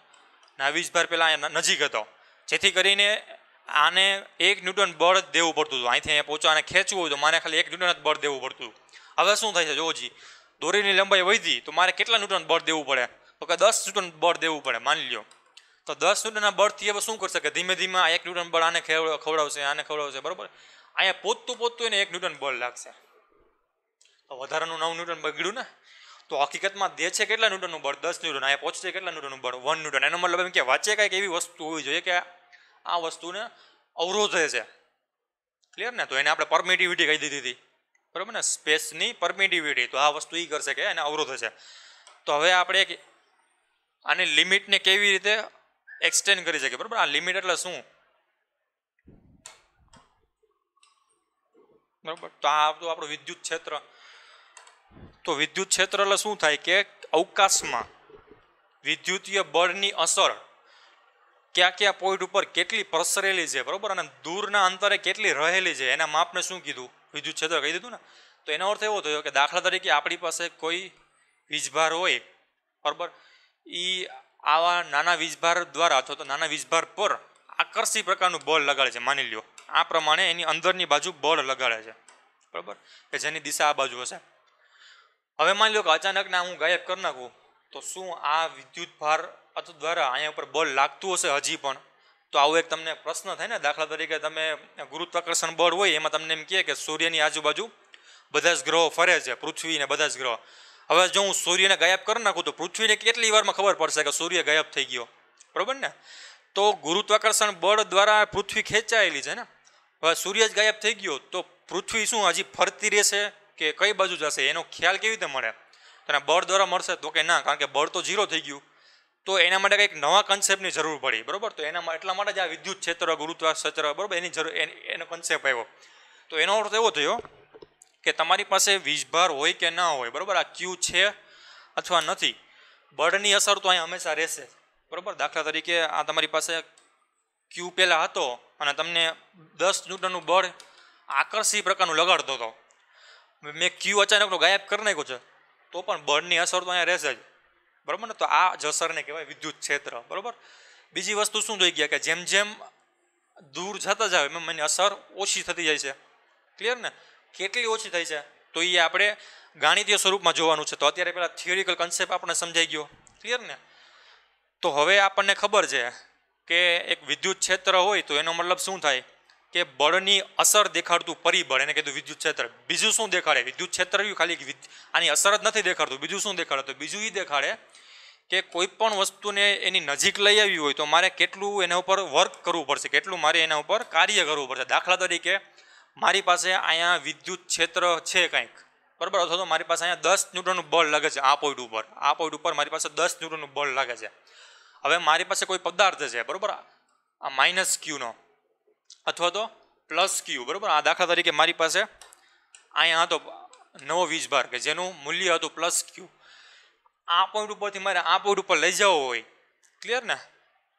ના વીજભાર પેલા અહીંયા નજીક હતો જેથી કરીને આને એક ન્યૂટન બળ જ દેવું પડતું હતું અહીંથી અહીંયા પહોંચવા અને ખેંચવું હોય તો મારે ખાલી એક ન્યૂટન જ બળ દેવું પડતું હવે શું થાય છે જોજી દોરીની લંબાઈ વધી તો મારે કેટલા ન્યૂટન બળ દેવું પડે તો કે દસ ન્યૂટન બળ દેવું પડે માની લ્યો તો દસ ન્યૂટનના બળથી હવે શું કરશે કે ધીમે ધીમે આ એક ન્યૂટન બળ આને ખવડાવશે આને ખવડાવશે બરાબર અહીંયા પોતતું પોતતું એને એક ન્યૂટન બળ લાગશે તો વધારાનું નવ ન્યૂટન બગડ્યું ને તો હકીકતમાં દે છે કેટલા ન્યૂટનનું બળ દસ ન્યૂટન અહીંયા પહોંચશે કેટલા ન્યૂટનનું બળ વન ન્યૂટન એનો મતલબ એમ કે વાંચે કંઈક એવી વસ્તુ હોવી જોઈએ કે આ વસ્તુને અવરોધે છે ક્લિયર ને તો એને આપણે પરમિટિવિટી કહી દીધી હતી બરાબર ને સ્પેસની પરમિટિવિટી તો આ વસ્તુ એ કરશે કે એને અવરોધ છે તો હવે આપણે એક આની લિમિટને કેવી રીતે એક્સટેન્ડ કરી શકીએ બરાબર આ લિમિટ એટલે શું બરાબર તો આ બધું આપણું વિદ્યુત ક્ષેત્ર તો વિદ્યુત ક્ષેત્ર એટલે શું થાય કે અવકાશમાં વિદ્યુતીય બળની અસર કયા કયા પોઈન્ટ ઉપર કેટલી પ્રસરેલી છે બરોબર અને દૂરના અંતરે કેટલી રહેલી છે એના માપને શું કીધું વિદ્યુત ક્ષેત્ર કહી દીધું ને તો એનો અર્થ એવો થયો કે દાખલા તરીકે આપણી પાસે કોઈ વીજભાર હોય બરાબર એ આવા નાના વીજભાર દ્વારા અથવા તો નાના વીજભાર પર આકર્ષી પ્રકારનું બળ લગાડે છે માની લ્યો આ પ્રમાણે એની અંદરની બાજુ બળ લગાડે છે બરાબર કે જેની દિશા આ બાજુ હશે હવે માની લો કે અચાનકના હું ગાયબ કરી નાખું તો શું આ વિદ્યુત ભાર અથવા દ્વારા અહીંયા ઉપર બળ લાગતું હશે હજી પણ તો આવો એક તમને પ્રશ્ન થાય ને દાખલા તરીકે તમે ગુરુત્વાકર્ષણ બળ હોય એમાં તમને એમ કહે કે સૂર્યની આજુબાજુ બધા જ ગ્રહો ફરે છે પૃથ્વીને બધા જ ગ્રહ હવે જો હું સૂર્યને ગાયબ કરી નાખું તો પૃથ્વીને કેટલી વારમાં ખબર પડશે કે સૂર્ય ગાયબ થઈ ગયો બરાબર ને તો ગુરુત્વાકર્ષણ બળ દ્વારા પૃથ્વી ખેંચાયેલી છે ને હવે સૂર્ય જ ગાયબ થઈ ગયો તો પૃથ્વી શું હજી ફરતી રહેશે કે કઈ બાજુ જશે એનો ખ્યાલ કેવી રીતે મળે તેના બળ દ્વારા મળશે તો કે ના કારણ કે બળ તો ઝીરો થઈ ગયું તો એના માટે કંઈક નવા કન્સેપ્ટની જરૂર પડી બરાબર તો એના એટલા માટે જ આ વિદ્યુત ક્ષેત્ર ગુરુત્વાકર્ષણ બરાબર એની જરૂર એનો કન્સેપ્ટ આવ્યો તો એનો અર્થ એવો થયો કે તમારી પાસે વીજભાર હોય કે ના હોય બરાબર આ ક્યુ છે અથવા નથી બળની અસર તો અહીંયા હંમેશા રહેશે બરાબર દાખલા તરીકે આ તમારી પાસે ક્યુ પહેલાં હતો અને તમને દસ ન્યૂટનનું બળ આકર્ષી પ્રકારનું લગાડતો હતો મેં ક્યુ અચાનકનો ગાયબ કરી નાખ્યો છે તો પણ બળની અસર તો અહીંયા રહેશે જ બરાબર ને તો આ જસરને કહેવાય વિદ્યુત ક્ષેત્ર બરાબર બીજી વસ્તુ શું જોઈ ગયા કે જેમ જેમ દૂર જતા જાવ એમ મને અસર ઓછી થતી જાય છે ક્લિયર ને કેટલી ઓછી થઈ છે તો એ આપણે ગાણિતીય સ્વરૂપમાં જોવાનું છે તો અત્યારે પહેલાં થિયરિકલ કન્સેપ્ટ આપણને સમજાઈ ગયો ક્લિયર ને તો હવે આપણને ખબર છે કે એક વિદ્યુત ક્ષેત્ર હોય તો એનો મતલબ શું થાય કે બળની અસર દેખાડતું પરિબળ એને કીધું વિદ્યુત ક્ષેત્ર બીજું શું દેખાડે વિદ્યુત ક્ષેત્ર ખાલી આની અસર જ નથી દેખાડતું બીજું શું દેખાડે તો બીજું એ દેખાડે કે કોઈ પણ વસ્તુને એની નજીક લઈ આવી હોય તો મારે કેટલું એના ઉપર વર્ક કરવું પડશે કેટલું મારે એના ઉપર કાર્ય કરવું પડશે દાખલા તરીકે મારી પાસે અહીંયા વિદ્યુત ક્ષેત્ર છે કંઈક બરાબર અથવા તો મારી પાસે અહીંયા દસ ન્યૂટનનું બળ લાગે છે આ પોઈન્ટ ઉપર આ પોઈન્ટ ઉપર મારી પાસે દસ ન્યૂટનનું બળ લાગે છે હવે મારી પાસે કોઈ પદાર્થ છે બરાબર આ માઇનસ ક્યુનો અથવા તો પ્લસ ક્યુ બરાબર આ દાખલા તરીકે મારી પાસે અહીંયા હતો નવો વીજભાર કે જેનું મૂલ્ય હતું પ્લસ ક્યુ આ પોઈન્ટ ઉપરથી મારે આ પોઈન્ટ ઉપર લઈ જવો હોય ક્લિયર ને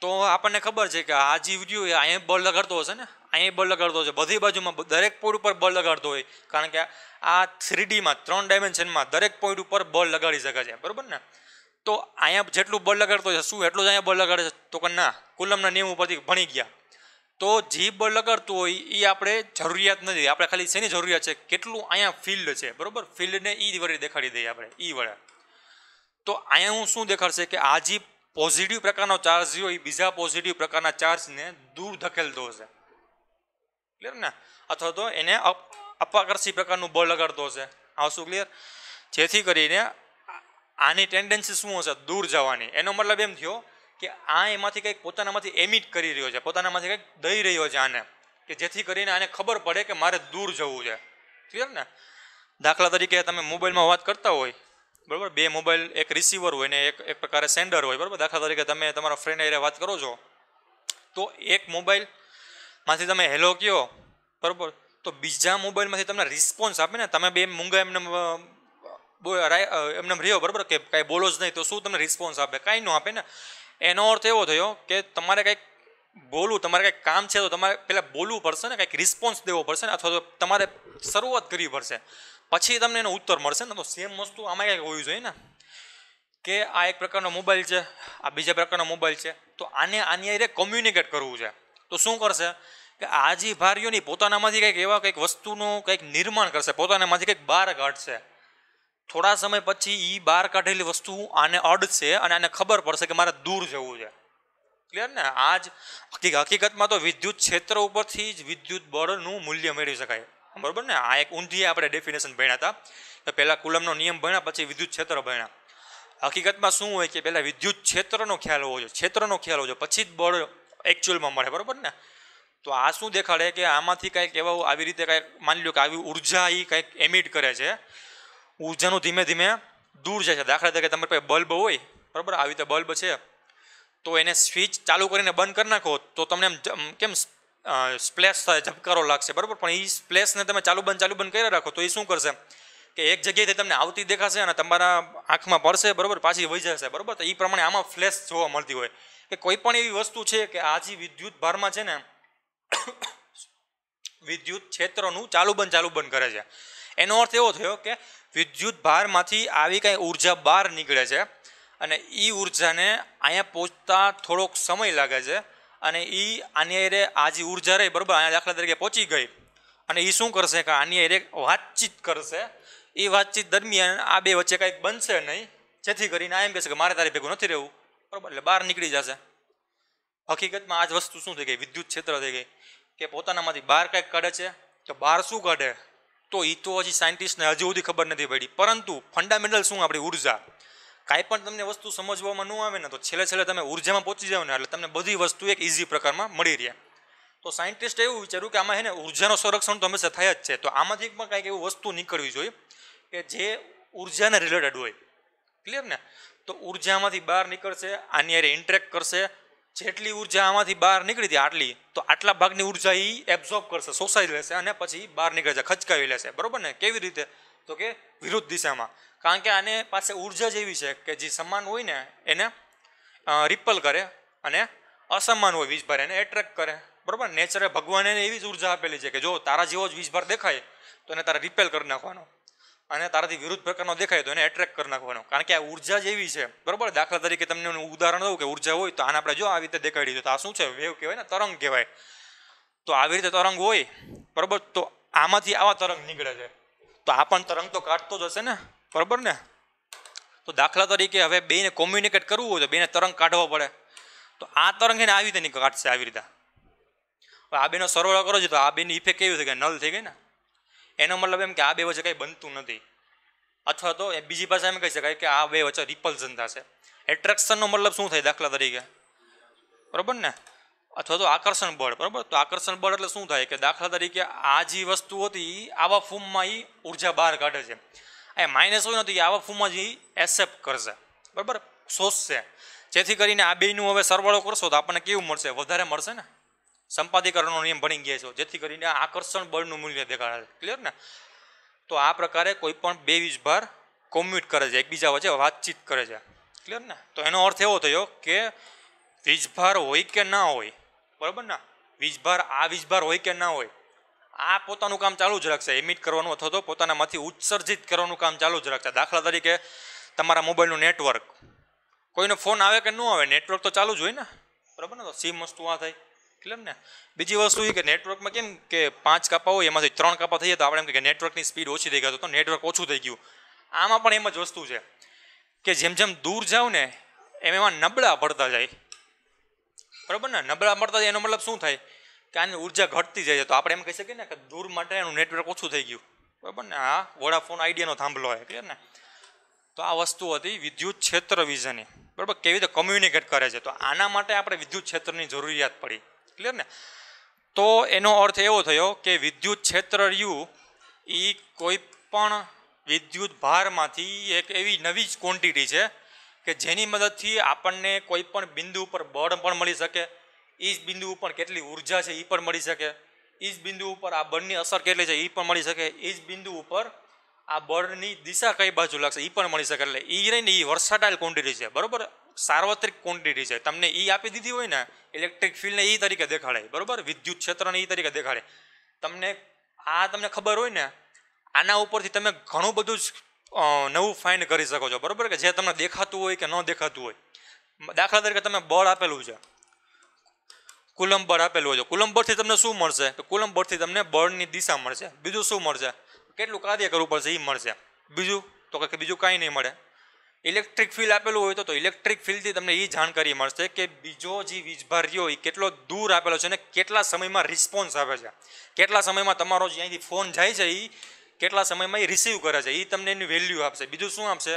તો આપણને ખબર છે કે આ જે વિડીયો એ અહીંયા બળ લગાડતો હશે ને અહીંયા બળ લગાડતો હશે બધી બાજુમાં દરેક પોઈન્ટ ઉપર બળ લગાડતો હોય કારણ કે આ થ્રીડીમાં ત્રણ ડાયમેન્શનમાં દરેક પોઈન્ટ ઉપર બળ લગાડી શકે છે બરાબર ને તો અહીંયા જેટલું બળ લગાડતો છે શું એટલું જ અહીંયા બળ લગાડે છે તો કે ના કુલમના નિયમ ઉપરથી ભણી ગયા તો જીભ લગાડતું હોય એ આપણે જરૂરિયાત નથી આપણે ખાલી શેની જરૂરિયાત છે કેટલું અહીંયા ફિલ્ડ છે બરાબર ફિલ્ડને એ વડે દેખાડી દઈએ આપણે એ વડે તો અહીંયા હું શું દેખાડશે કે આ જે પોઝિટિવ પ્રકારનો ચાર્જ હોય એ બીજા પોઝિટિવ પ્રકારના ચાર્જને દૂર ધકેલતો હશે ક્લિયર ને અથવા તો એને અપાકર્ષી પ્રકારનું બળ લગાડતો હશે આ શું ક્લિયર જેથી કરીને આની ટેન્ડન્સી શું હશે દૂર જવાની એનો મતલબ એમ થયો કે આ એમાંથી કંઈક પોતાનામાંથી એમિટ કરી રહ્યો છે પોતાનામાંથી કંઈક દઈ રહ્યો છે આને કે જેથી કરીને આને ખબર પડે કે મારે દૂર જવું છે ઠીક છે ને દાખલા તરીકે તમે મોબાઈલમાં વાત કરતા હોય બરાબર બે મોબાઈલ એક રિસીવર હોય ને એક એક પ્રકારે સેન્ડર હોય બરાબર દાખલા તરીકે તમે તમારા ફ્રેન્ડ એરે વાત કરો છો તો એક મોબાઈલમાંથી તમે હેલો કહો બરાબર તો બીજા મોબાઈલમાંથી તમને રિસ્પોન્સ આપે ને તમે બે મૂંગા એમને એમને રહ્યો બરાબર કે કાંઈ બોલો જ નહીં તો શું તમને રિસ્પોન્સ આપે કાંઈ ન આપે ને એનો અર્થ એવો થયો કે તમારે કંઈક બોલવું તમારે કંઈક કામ છે તો તમારે પહેલાં બોલવું પડશે ને કંઈક રિસ્પોન્સ દેવો પડશે ને અથવા તો તમારે શરૂઆત કરવી પડશે પછી તમને એનો ઉત્તર મળશે ને તો સેમ વસ્તુ આમાં કંઈક હોવી જોઈએ ને કે આ એક પ્રકારનો મોબાઈલ છે આ બીજા પ્રકારનો મોબાઈલ છે તો આને આની અરે કોમ્યુનિકેટ કરવું છે તો શું કરશે કે આજી ભારીઓની પોતાનામાંથી કંઈક એવા કંઈક વસ્તુનું કંઈક નિર્માણ કરશે પોતાનામાંથી કંઈક બહાર કાઢશે થોડા સમય પછી એ બહાર કાઢેલી વસ્તુ આને અડશે અને આને ખબર પડશે કે મારે દૂર જવું છે ક્લિયર ને આજ જ હકીકતમાં તો વિદ્યુત ક્ષેત્ર ઉપરથી જ વિદ્યુત બળનું મૂલ્ય મેળવી શકાય બરાબર ને આ એક ઊંધી આપણે ડેફિનેશન ભણ્યા હતા કે પહેલાં કુલમનો નિયમ ભણ્યા પછી વિદ્યુત ક્ષેત્ર ભણ્યા હકીકતમાં શું હોય કે પહેલાં વિદ્યુત ક્ષેત્રનો ખ્યાલ હોવો જોઈએ ક્ષેત્રનો ખ્યાલ હોવો જોઈએ પછી જ બળ એકચ્યુઅલમાં મળે બરાબર ને તો આ શું દેખાડે કે આમાંથી કંઈક એવું આવી રીતે કંઈક માની લો કે આવી ઉર્જા એ કંઈક એમિટ કરે છે ઉર્જાનું ધીમે ધીમે દૂર જાય છે દાખલા તરીકે તમારી પાસે બલ્બ હોય બરાબર આવી રીતે બલ્બ છે તો એને સ્વિચ ચાલુ કરીને બંધ કરી નાખો તો તમને એમ કેમ સ્પ્લેશ થાય ઝબકારો લાગશે બરાબર પણ એ સ્પ્લેશને તમે ચાલુ બંધ ચાલુ બંધ કરી રાખો તો એ શું કરશે કે એક જગ્યાએથી તમને આવતી દેખાશે અને તમારા આંખમાં પડશે બરાબર પાછી વહી જશે બરાબર તો એ પ્રમાણે આમાં ફ્લેશ જોવા મળતી હોય કે કોઈ પણ એવી વસ્તુ છે કે આ વિદ્યુત ભારમાં છે ને વિદ્યુત ક્ષેત્રનું ચાલુ બંધ ચાલુ બંધ કરે છે એનો અર્થ એવો થયો કે વિદ્યુત ભારમાંથી આવી કાંઈ ઉર્જા બહાર નીકળે છે અને એ ઉર્જાને અહીંયા પહોંચતા થોડોક સમય લાગે છે અને એ આની એરે આ જે ઉર્જા રહી બરાબર અહીંયા દાખલા તરીકે પહોંચી ગઈ અને એ શું કરશે કે આની એરે વાતચીત કરશે એ વાતચીત દરમિયાન આ બે વચ્ચે કંઈક બનશે નહીં જેથી કરીને આ એમ કહેશે કે મારે તારી ભેગું નથી રહેવું બરાબર એટલે બહાર નીકળી જશે હકીકતમાં આ જ વસ્તુ શું થઈ ગઈ વિદ્યુત ક્ષેત્ર થઈ ગઈ કે પોતાનામાંથી બહાર કંઈક કાઢે છે તો બહાર શું કાઢે તો એ તો હજી સાયન્ટિસ્ટને હજી સુધી ખબર નથી પડી પરંતુ ફંડામેન્ટલ શું આપણી ઉર્જા કાંઈ પણ તમને વસ્તુ સમજવામાં ન આવે ને તો છેલ્લે છેલ્લે તમે ઉર્જામાં પહોંચી જાવ ને એટલે તમને બધી વસ્તુ એક ઇઝી પ્રકારમાં મળી રહે તો સાયન્ટિસ્ટ એવું વિચાર્યું કે આમાં હે ને ઉર્જાનું સંરક્ષણ તો હંમેશા થાય જ છે તો આમાંથી પણ કંઈક એવું વસ્તુ નીકળવી જોઈએ કે જે ઉર્જાને રિલેટેડ હોય ક્લિયર ને તો ઉર્જામાંથી બહાર નીકળશે આની અરે ઇન્ટરેક્ટ કરશે જેટલી ઉર્જા આમાંથી બહાર નીકળી હતી આટલી તો આટલા ભાગની ઉર્જા એ એબ્ઝોર્બ કરશે શોષાઈ લેશે અને પછી બહાર નીકળે છે ખચકાવી લેશે બરોબર ને કેવી રીતે તો કે વિરુદ્ધ દિશામાં કારણ કે આને પાસે ઉર્જા જેવી છે કે જે સમાન હોય ને એને રિપલ કરે અને અસમાન હોય વીજભાર એને એટ્રેક્ટ કરે બરાબર નેચરે ભગવાને એવી જ ઉર્જા આપેલી છે કે જો તારા જેવો જ વીજભાર દેખાય તો એને તારા રિપેલ કરી નાખવાનો અને તારાથી વિરુદ્ધ પ્રકારનો દેખાય તો એને એટ્રેક કરી નાખવાનો કારણ કે આ ઉર્જા જેવી છે બરાબર દાખલા તરીકે તમને ઉદાહરણ દઉં કે ઉર્જા હોય તો આને આપણે જો આવી રીતે દેખાડી દીધું તો આ શું છે વેવ કહેવાય ને તરંગ કહેવાય તો આવી રીતે તરંગ હોય બરાબર તો આમાંથી આવા તરંગ નીકળે છે તો આ પણ તરંગ તો કાઢતો જ હશે ને બરાબર ને તો દાખલા તરીકે હવે બેને કોમ્યુનિકેટ કરવું હોય તો બેને તરંગ કાઢવો પડે તો આ તરંગ એને આવી રીતે કાઢશે આવી રીતે આ બેનો સરવાળો કરો છો તો આ બેની ઇફેક્ટ કેવી થઈ ગઈ નલ થઈ ગઈ ને એનો મતલબ એમ કે આ બે વચ્ચે કંઈ બનતું નથી અથવા તો એ બીજી ભાષા એમ કહી શકાય કે આ બે વચ્ચે રિપલ્ઝન થશે એટ્રેક્શનનો મતલબ શું થાય દાખલા તરીકે બરાબર ને અથવા તો આકર્ષણ બળ બરાબર તો આકર્ષણ બળ એટલે શું થાય કે દાખલા તરીકે આ જે વસ્તુ હતી આવા ફૂમમાં એ ઉર્જા બહાર કાઢે છે એ માઇનસ હોય નથી આવા ફૂમમાં જ એસેપ્ટ કરશે બરાબર શોષશે જેથી કરીને આ બેનું હવે સરવાળો કરશો તો આપણને કેવું મળશે વધારે મળશે ને સંપાદીકરણનો નિયમ ભણી ગયા છો જેથી કરીને આકર્ષણ બળનું મૂલ્ય દેખાડે ક્લિયર ને તો આ પ્રકારે કોઈ પણ બે વીજભાર કોમ્યુટ કરે છે એકબીજા વચ્ચે વાતચીત કરે છે ક્લિયર ને તો એનો અર્થ એવો થયો કે વીજભાર હોય કે ના હોય બરાબર ને વીજભાર આ વીજભાર હોય કે ના હોય આ પોતાનું કામ ચાલુ જ રાખશે એમિટ કરવાનું અથવા તો પોતાનામાંથી ઉત્સર્જિત કરવાનું કામ ચાલુ જ રાખશે દાખલા તરીકે તમારા મોબાઈલનું નેટવર્ક કોઈનો ફોન આવે કે ન આવે નેટવર્ક તો ચાલુ જ હોય ને બરાબર ને તો સિમ વસ્તુ આ થાય ક્લિયર ને બીજી વસ્તુ એ કે નેટવર્કમાં કેમ કે પાંચ કાપા હોય એમાંથી ત્રણ કાપા થઈ જાય તો આપણે એમ કે નેટવર્કની સ્પીડ ઓછી થઈ ગઈ તો નેટવર્ક ઓછું થઈ ગયું આમાં પણ એમ જ વસ્તુ છે કે જેમ જેમ દૂર જાવ ને એમ એમાં નબળા પડતા જાય બરાબર ને નબળા પડતા જાય એનો મતલબ શું થાય કે આની ઉર્જા ઘટતી જાય તો આપણે એમ કહી શકીએ ને કે દૂર માટે એનું નેટવર્ક ઓછું થઈ ગયું બરાબર ને આ વોડાફોન આઈડિયાનો થાંભલો હોય ક્લિયર ને તો આ વસ્તુ હતી વિદ્યુત ક્ષેત્ર વિઝની બરાબર કેવી રીતે કમ્યુનિકેટ કરે છે તો આના માટે આપણે વિદ્યુત ક્ષેત્રની જરૂરિયાત પડી ક્લિયર ને તો એનો અર્થ એવો થયો કે વિદ્યુત ક્ષેત્ર રહ્યું એ કોઈ પણ વિદ્યુત ભારમાંથી એક એવી નવી જ ક્વોન્ટિટી છે કે જેની મદદથી આપણને કોઈ પણ બિંદુ ઉપર બળ પણ મળી શકે એ જ બિંદુ ઉપર કેટલી ઉર્જા છે એ પણ મળી શકે એ જ બિંદુ ઉપર આ બળની અસર કેટલી છે એ પણ મળી શકે એ જ બિંદુ ઉપર આ બળની દિશા કઈ બાજુ લાગશે એ પણ મળી શકે એટલે એ રહીને એ વર્સાટાઇલ ક્વોન્ટિટી છે બરાબર સાર્વત્રિક ક્વોન્ટિટી છે તમને ઈ આપી દીધી હોય ને ઇલેક્ટ્રિક ફિલ્ડને ઈ તરીકે દેખાડાય બરાબર વિદ્યુત ક્ષેત્રને ઈ તરીકે દેખાડે તમને આ તમને ખબર હોય ને આના ઉપરથી તમે ઘણું બધું જ નવું ફાઇન કરી શકો છો બરાબર કે જે તમને દેખાતું હોય કે ન દેખાતું હોય દાખલા તરીકે તમે બળ આપેલું છે કુલમ બળ આપેલું હોય છે કુલમ બળથી તમને શું મળશે તો કુલમ બળથી તમને બળની દિશા મળશે બીજું શું મળશે કેટલું કાર્ય કરવું પડશે એ મળશે બીજું તો કે બીજું કાંઈ નહીં મળે ઇલેક્ટ્રિક ફિલ આપેલું હોય તો તો ઇલેક્ટ્રિક ફિલથી તમને એ જાણકારી મળશે કે બીજો જે વીજભાર રહ્યો એ કેટલો દૂર આપેલો છે અને કેટલા સમયમાં રિસ્પોન્સ આવે છે કેટલા સમયમાં તમારો જે અહીંથી ફોન જાય છે એ કેટલા સમયમાં એ રિસીવ કરે છે એ તમને એની વેલ્યુ આપશે બીજું શું આપશે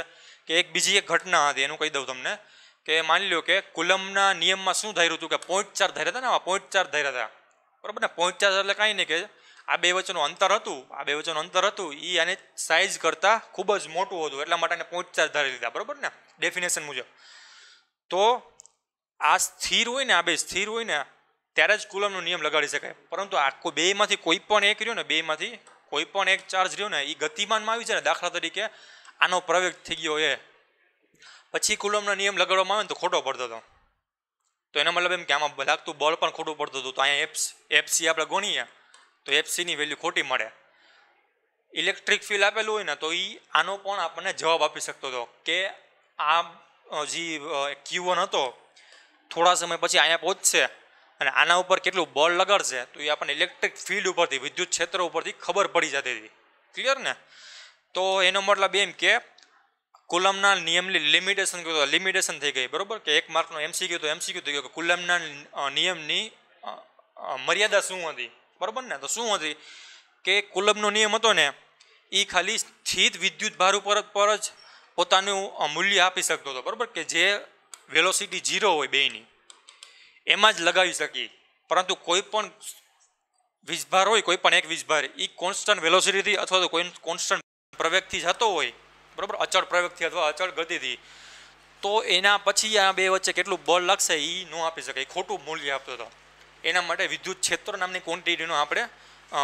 કે એક બીજી એક ઘટના હતી એનું કહી દઉં તમને કે માની લો કે કુલમના નિયમમાં શું ધાર્યું હતું કે પોઈન્ટ ચાર ધાર્યા હતા ને પોઈન્ટ ચાર ધાર્યા હતા બરાબર ને પોઈન્ટ ચાર એટલે કાંઈ નહીં કે આ બે વચ્ચેનું અંતર હતું આ બે વચ્ચેનું અંતર હતું એ આને સાઇઝ કરતાં ખૂબ જ મોટું હતું એટલા માટે પોઈન્ટ ચાર્જ ધારી લીધા બરાબર ને ડેફિનેશન મુજબ તો આ સ્થિર હોય ને આ બે સ્થિર હોય ને ત્યારે જ કુલમનો નિયમ લગાડી શકાય પરંતુ આખો બેમાંથી કોઈ પણ એક રહ્યો ને બેમાંથી કોઈ પણ એક ચાર્જ રહ્યો ને એ ગતિમાનમાં આવી છે ને દાખલા તરીકે આનો પ્રવેગ થઈ ગયો એ પછી કુલમનો નિયમ લગાડવામાં આવે ને તો ખોટો પડતો હતો તો એનો મતલબ એમ કે આમાં લાગતું બળ પણ ખોટું પડતું હતું તો અહીંયા એપ્સ એફસી આપણે ગણીએ તો એફસીની સીની વેલ્યુ ખોટી મળે ઇલેક્ટ્રિક ફિલ આપેલું હોય ને તો એ આનો પણ આપણને જવાબ આપી શકતો હતો કે આ જે ક્યુ વન હતો થોડા સમય પછી અહીંયા પહોંચશે અને આના ઉપર કેટલું બળ લગાડશે તો એ આપણને ઇલેક્ટ્રિક ફિલ્ડ ઉપરથી વિદ્યુત ક્ષેત્ર ઉપરથી ખબર પડી જતી હતી ક્લિયર ને તો એનો મતલબ એમ કે કુલમના નિયમની લિમિટેશન કહ્યું તો લિમિટેશન થઈ ગઈ બરોબર કે એક માર્કનો એમસી કહ્યું તો એમસી થઈ ગયો કે કુલમના નિયમની મર્યાદા શું હતી બરાબર ને તો શું હતી કે કુલબનો નિયમ હતો ને એ ખાલી સ્થિત વિદ્યુત ભાર ઉપર પર જ પોતાનું મૂલ્ય આપી શકતો હતો બરાબર કે જે વેલોસિટી ઝીરો હોય બેની એમાં જ લગાવી શકી પરંતુ કોઈ પણ વીજભાર હોય કોઈ પણ એક વીજભાર એ કોન્સ્ટન્ટ વેલોસિટીથી અથવા તો કોઈ કોન્સ્ટન્ટ પ્રવેગથી જતો હોય બરાબર અચળ પ્રવેગથી અથવા અચળ ગતિથી તો એના પછી આ બે વચ્ચે કેટલું બળ લાગશે એ ન આપી શકે ખોટું મૂલ્ય આપતો હતો એના માટે વિદ્યુત ક્ષેત્ર નામની ક્વોન્ટિટીનો આપણે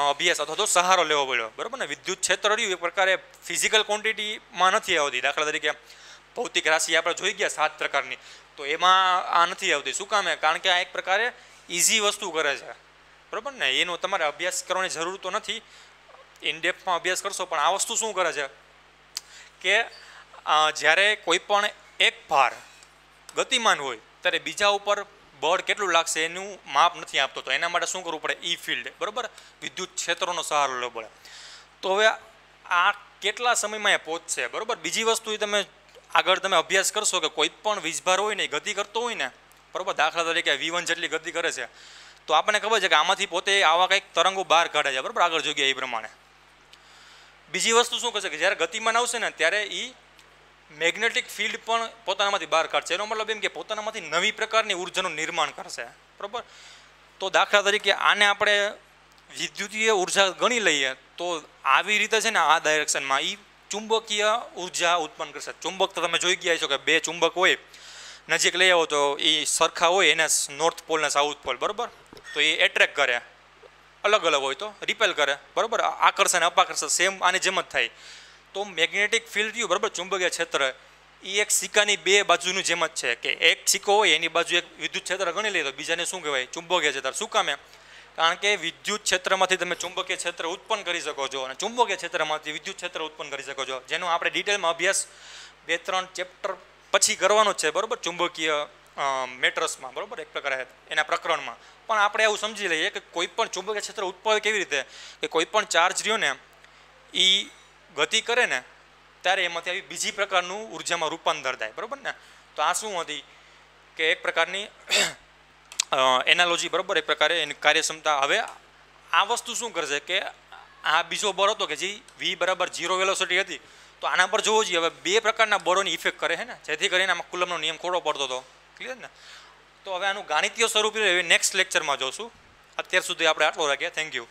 અભ્યાસ અથવા તો સહારો લેવો પડ્યો બરાબર ને વિદ્યુત ક્ષેત્ર રહ્યું એ પ્રકારે ફિઝિકલ ક્વોન્ટિટીમાં નથી આવતી દાખલા તરીકે ભૌતિક રાશિ આપણે જોઈ ગયા સાત પ્રકારની તો એમાં આ નથી આવતી શું કામે કારણ કે આ એક પ્રકારે ઇઝી વસ્તુ કરે છે બરાબર ને એનો તમારે અભ્યાસ કરવાની જરૂર તો નથી ઇનડેપ્થમાં અભ્યાસ કરશો પણ આ વસ્તુ શું કરે છે કે જ્યારે કોઈ પણ એક ભાર ગતિમાન હોય ત્યારે બીજા ઉપર બળ કેટલું લાગશે એનું માપ નથી આપતો તો એના માટે શું કરવું પડે ઈ ફિલ્ડ બરાબર વિદ્યુત ક્ષેત્રોનો સહારો લેવો પડે તો હવે આ કેટલા સમયમાં એ પહોંચશે બરાબર બીજી વસ્તુ એ તમે આગળ તમે અભ્યાસ કરશો કે કોઈ પણ વીજભાર હોય ને ગતિ કરતો હોય ને બરાબર દાખલા તરીકે વી વન જેટલી ગતિ કરે છે તો આપણને ખબર છે કે આમાંથી પોતે આવા કંઈક તરંગો બહાર કાઢે છે બરાબર આગળ જોઈએ એ પ્રમાણે બીજી વસ્તુ શું કહેશે કે જ્યારે ગતિમાન આવશે ને ત્યારે એ મેગ્નેટિક ફિલ્ડ પણ પોતાનામાંથી બહાર કાઢશે એનો મતલબ એમ કે પોતાનામાંથી નવી પ્રકારની ઉર્જાનું નિર્માણ કરશે બરાબર તો દાખલા તરીકે આને આપણે વિદ્યુતીય ઉર્જા ગણી લઈએ તો આવી રીતે છે ને આ ડાયરેક્શનમાં એ ચુંબકીય ઉર્જા ઉત્પન્ન કરશે ચુંબક તો તમે જોઈ ગયા છો કે બે ચુંબક હોય નજીક લઈ આવો તો એ સરખા હોય એને નોર્થ પોલ ને સાઉથ પોલ બરાબર તો એ એટ્રેક કરે અલગ અલગ હોય તો રિપેલ કરે બરાબર આકર્ષણ અપાકર્ષણ સેમ આની જેમ જ થાય તો મેગ્નેટિક ફિલ્ડ રહ્યું બરાબર ચુંબકીય ક્ષેત્ર એ એક સિક્કાની બે બાજુનું જેમ જ છે કે એક સિક્કો હોય એની બાજુ એક વિદ્યુત ક્ષેત્ર ગણી લઈએ તો બીજાને શું કહેવાય ચુંબકીય ક્ષેત્ર શું કામે કારણ કે વિદ્યુત ક્ષેત્રમાંથી તમે ચુંબકીય ક્ષેત્ર ઉત્પન્ન કરી શકો છો અને ચુંબકીય ક્ષેત્રમાંથી વિદ્યુત ક્ષેત્ર ઉત્પન્ન કરી શકો છો જેનો આપણે ડિટેલમાં અભ્યાસ બે ત્રણ ચેપ્ટર પછી કરવાનો છે બરાબર ચુંબકીય મેટ્રસમાં બરાબર એક પ્રકારે એના પ્રકરણમાં પણ આપણે એવું સમજી લઈએ કે કોઈ પણ ચુંબકીય ક્ષેત્ર ઉત્પન્ન કેવી રીતે કે કોઈ પણ ચાર્જ રહ્યો ને એ ગતિ કરે ને ત્યારે એમાંથી આવી બીજી પ્રકારનું ઉર્જામાં રૂપાંતર થાય બરાબર ને તો આ શું હતી કે એક પ્રકારની એનાલોજી બરાબર એક પ્રકારે એની કાર્યક્ષમતા હવે આ વસ્તુ શું કરશે કે આ બીજો બળ હતો કે જે વી બરાબર ઝીરો વેલોસિટી હતી તો આના પર જોવો જોઈએ હવે બે પ્રકારના બળોની ઇફેક્ટ કરે છે ને જેથી કરીને આમાં કુલમનો નિયમ ખોટો પડતો હતો ક્લિયર ને તો હવે આનું ગાણિતીય સ્વરૂપ નેક્સ્ટ લેક્ચરમાં જોશું અત્યાર સુધી આપણે આટલો રાખીએ થેન્ક યુ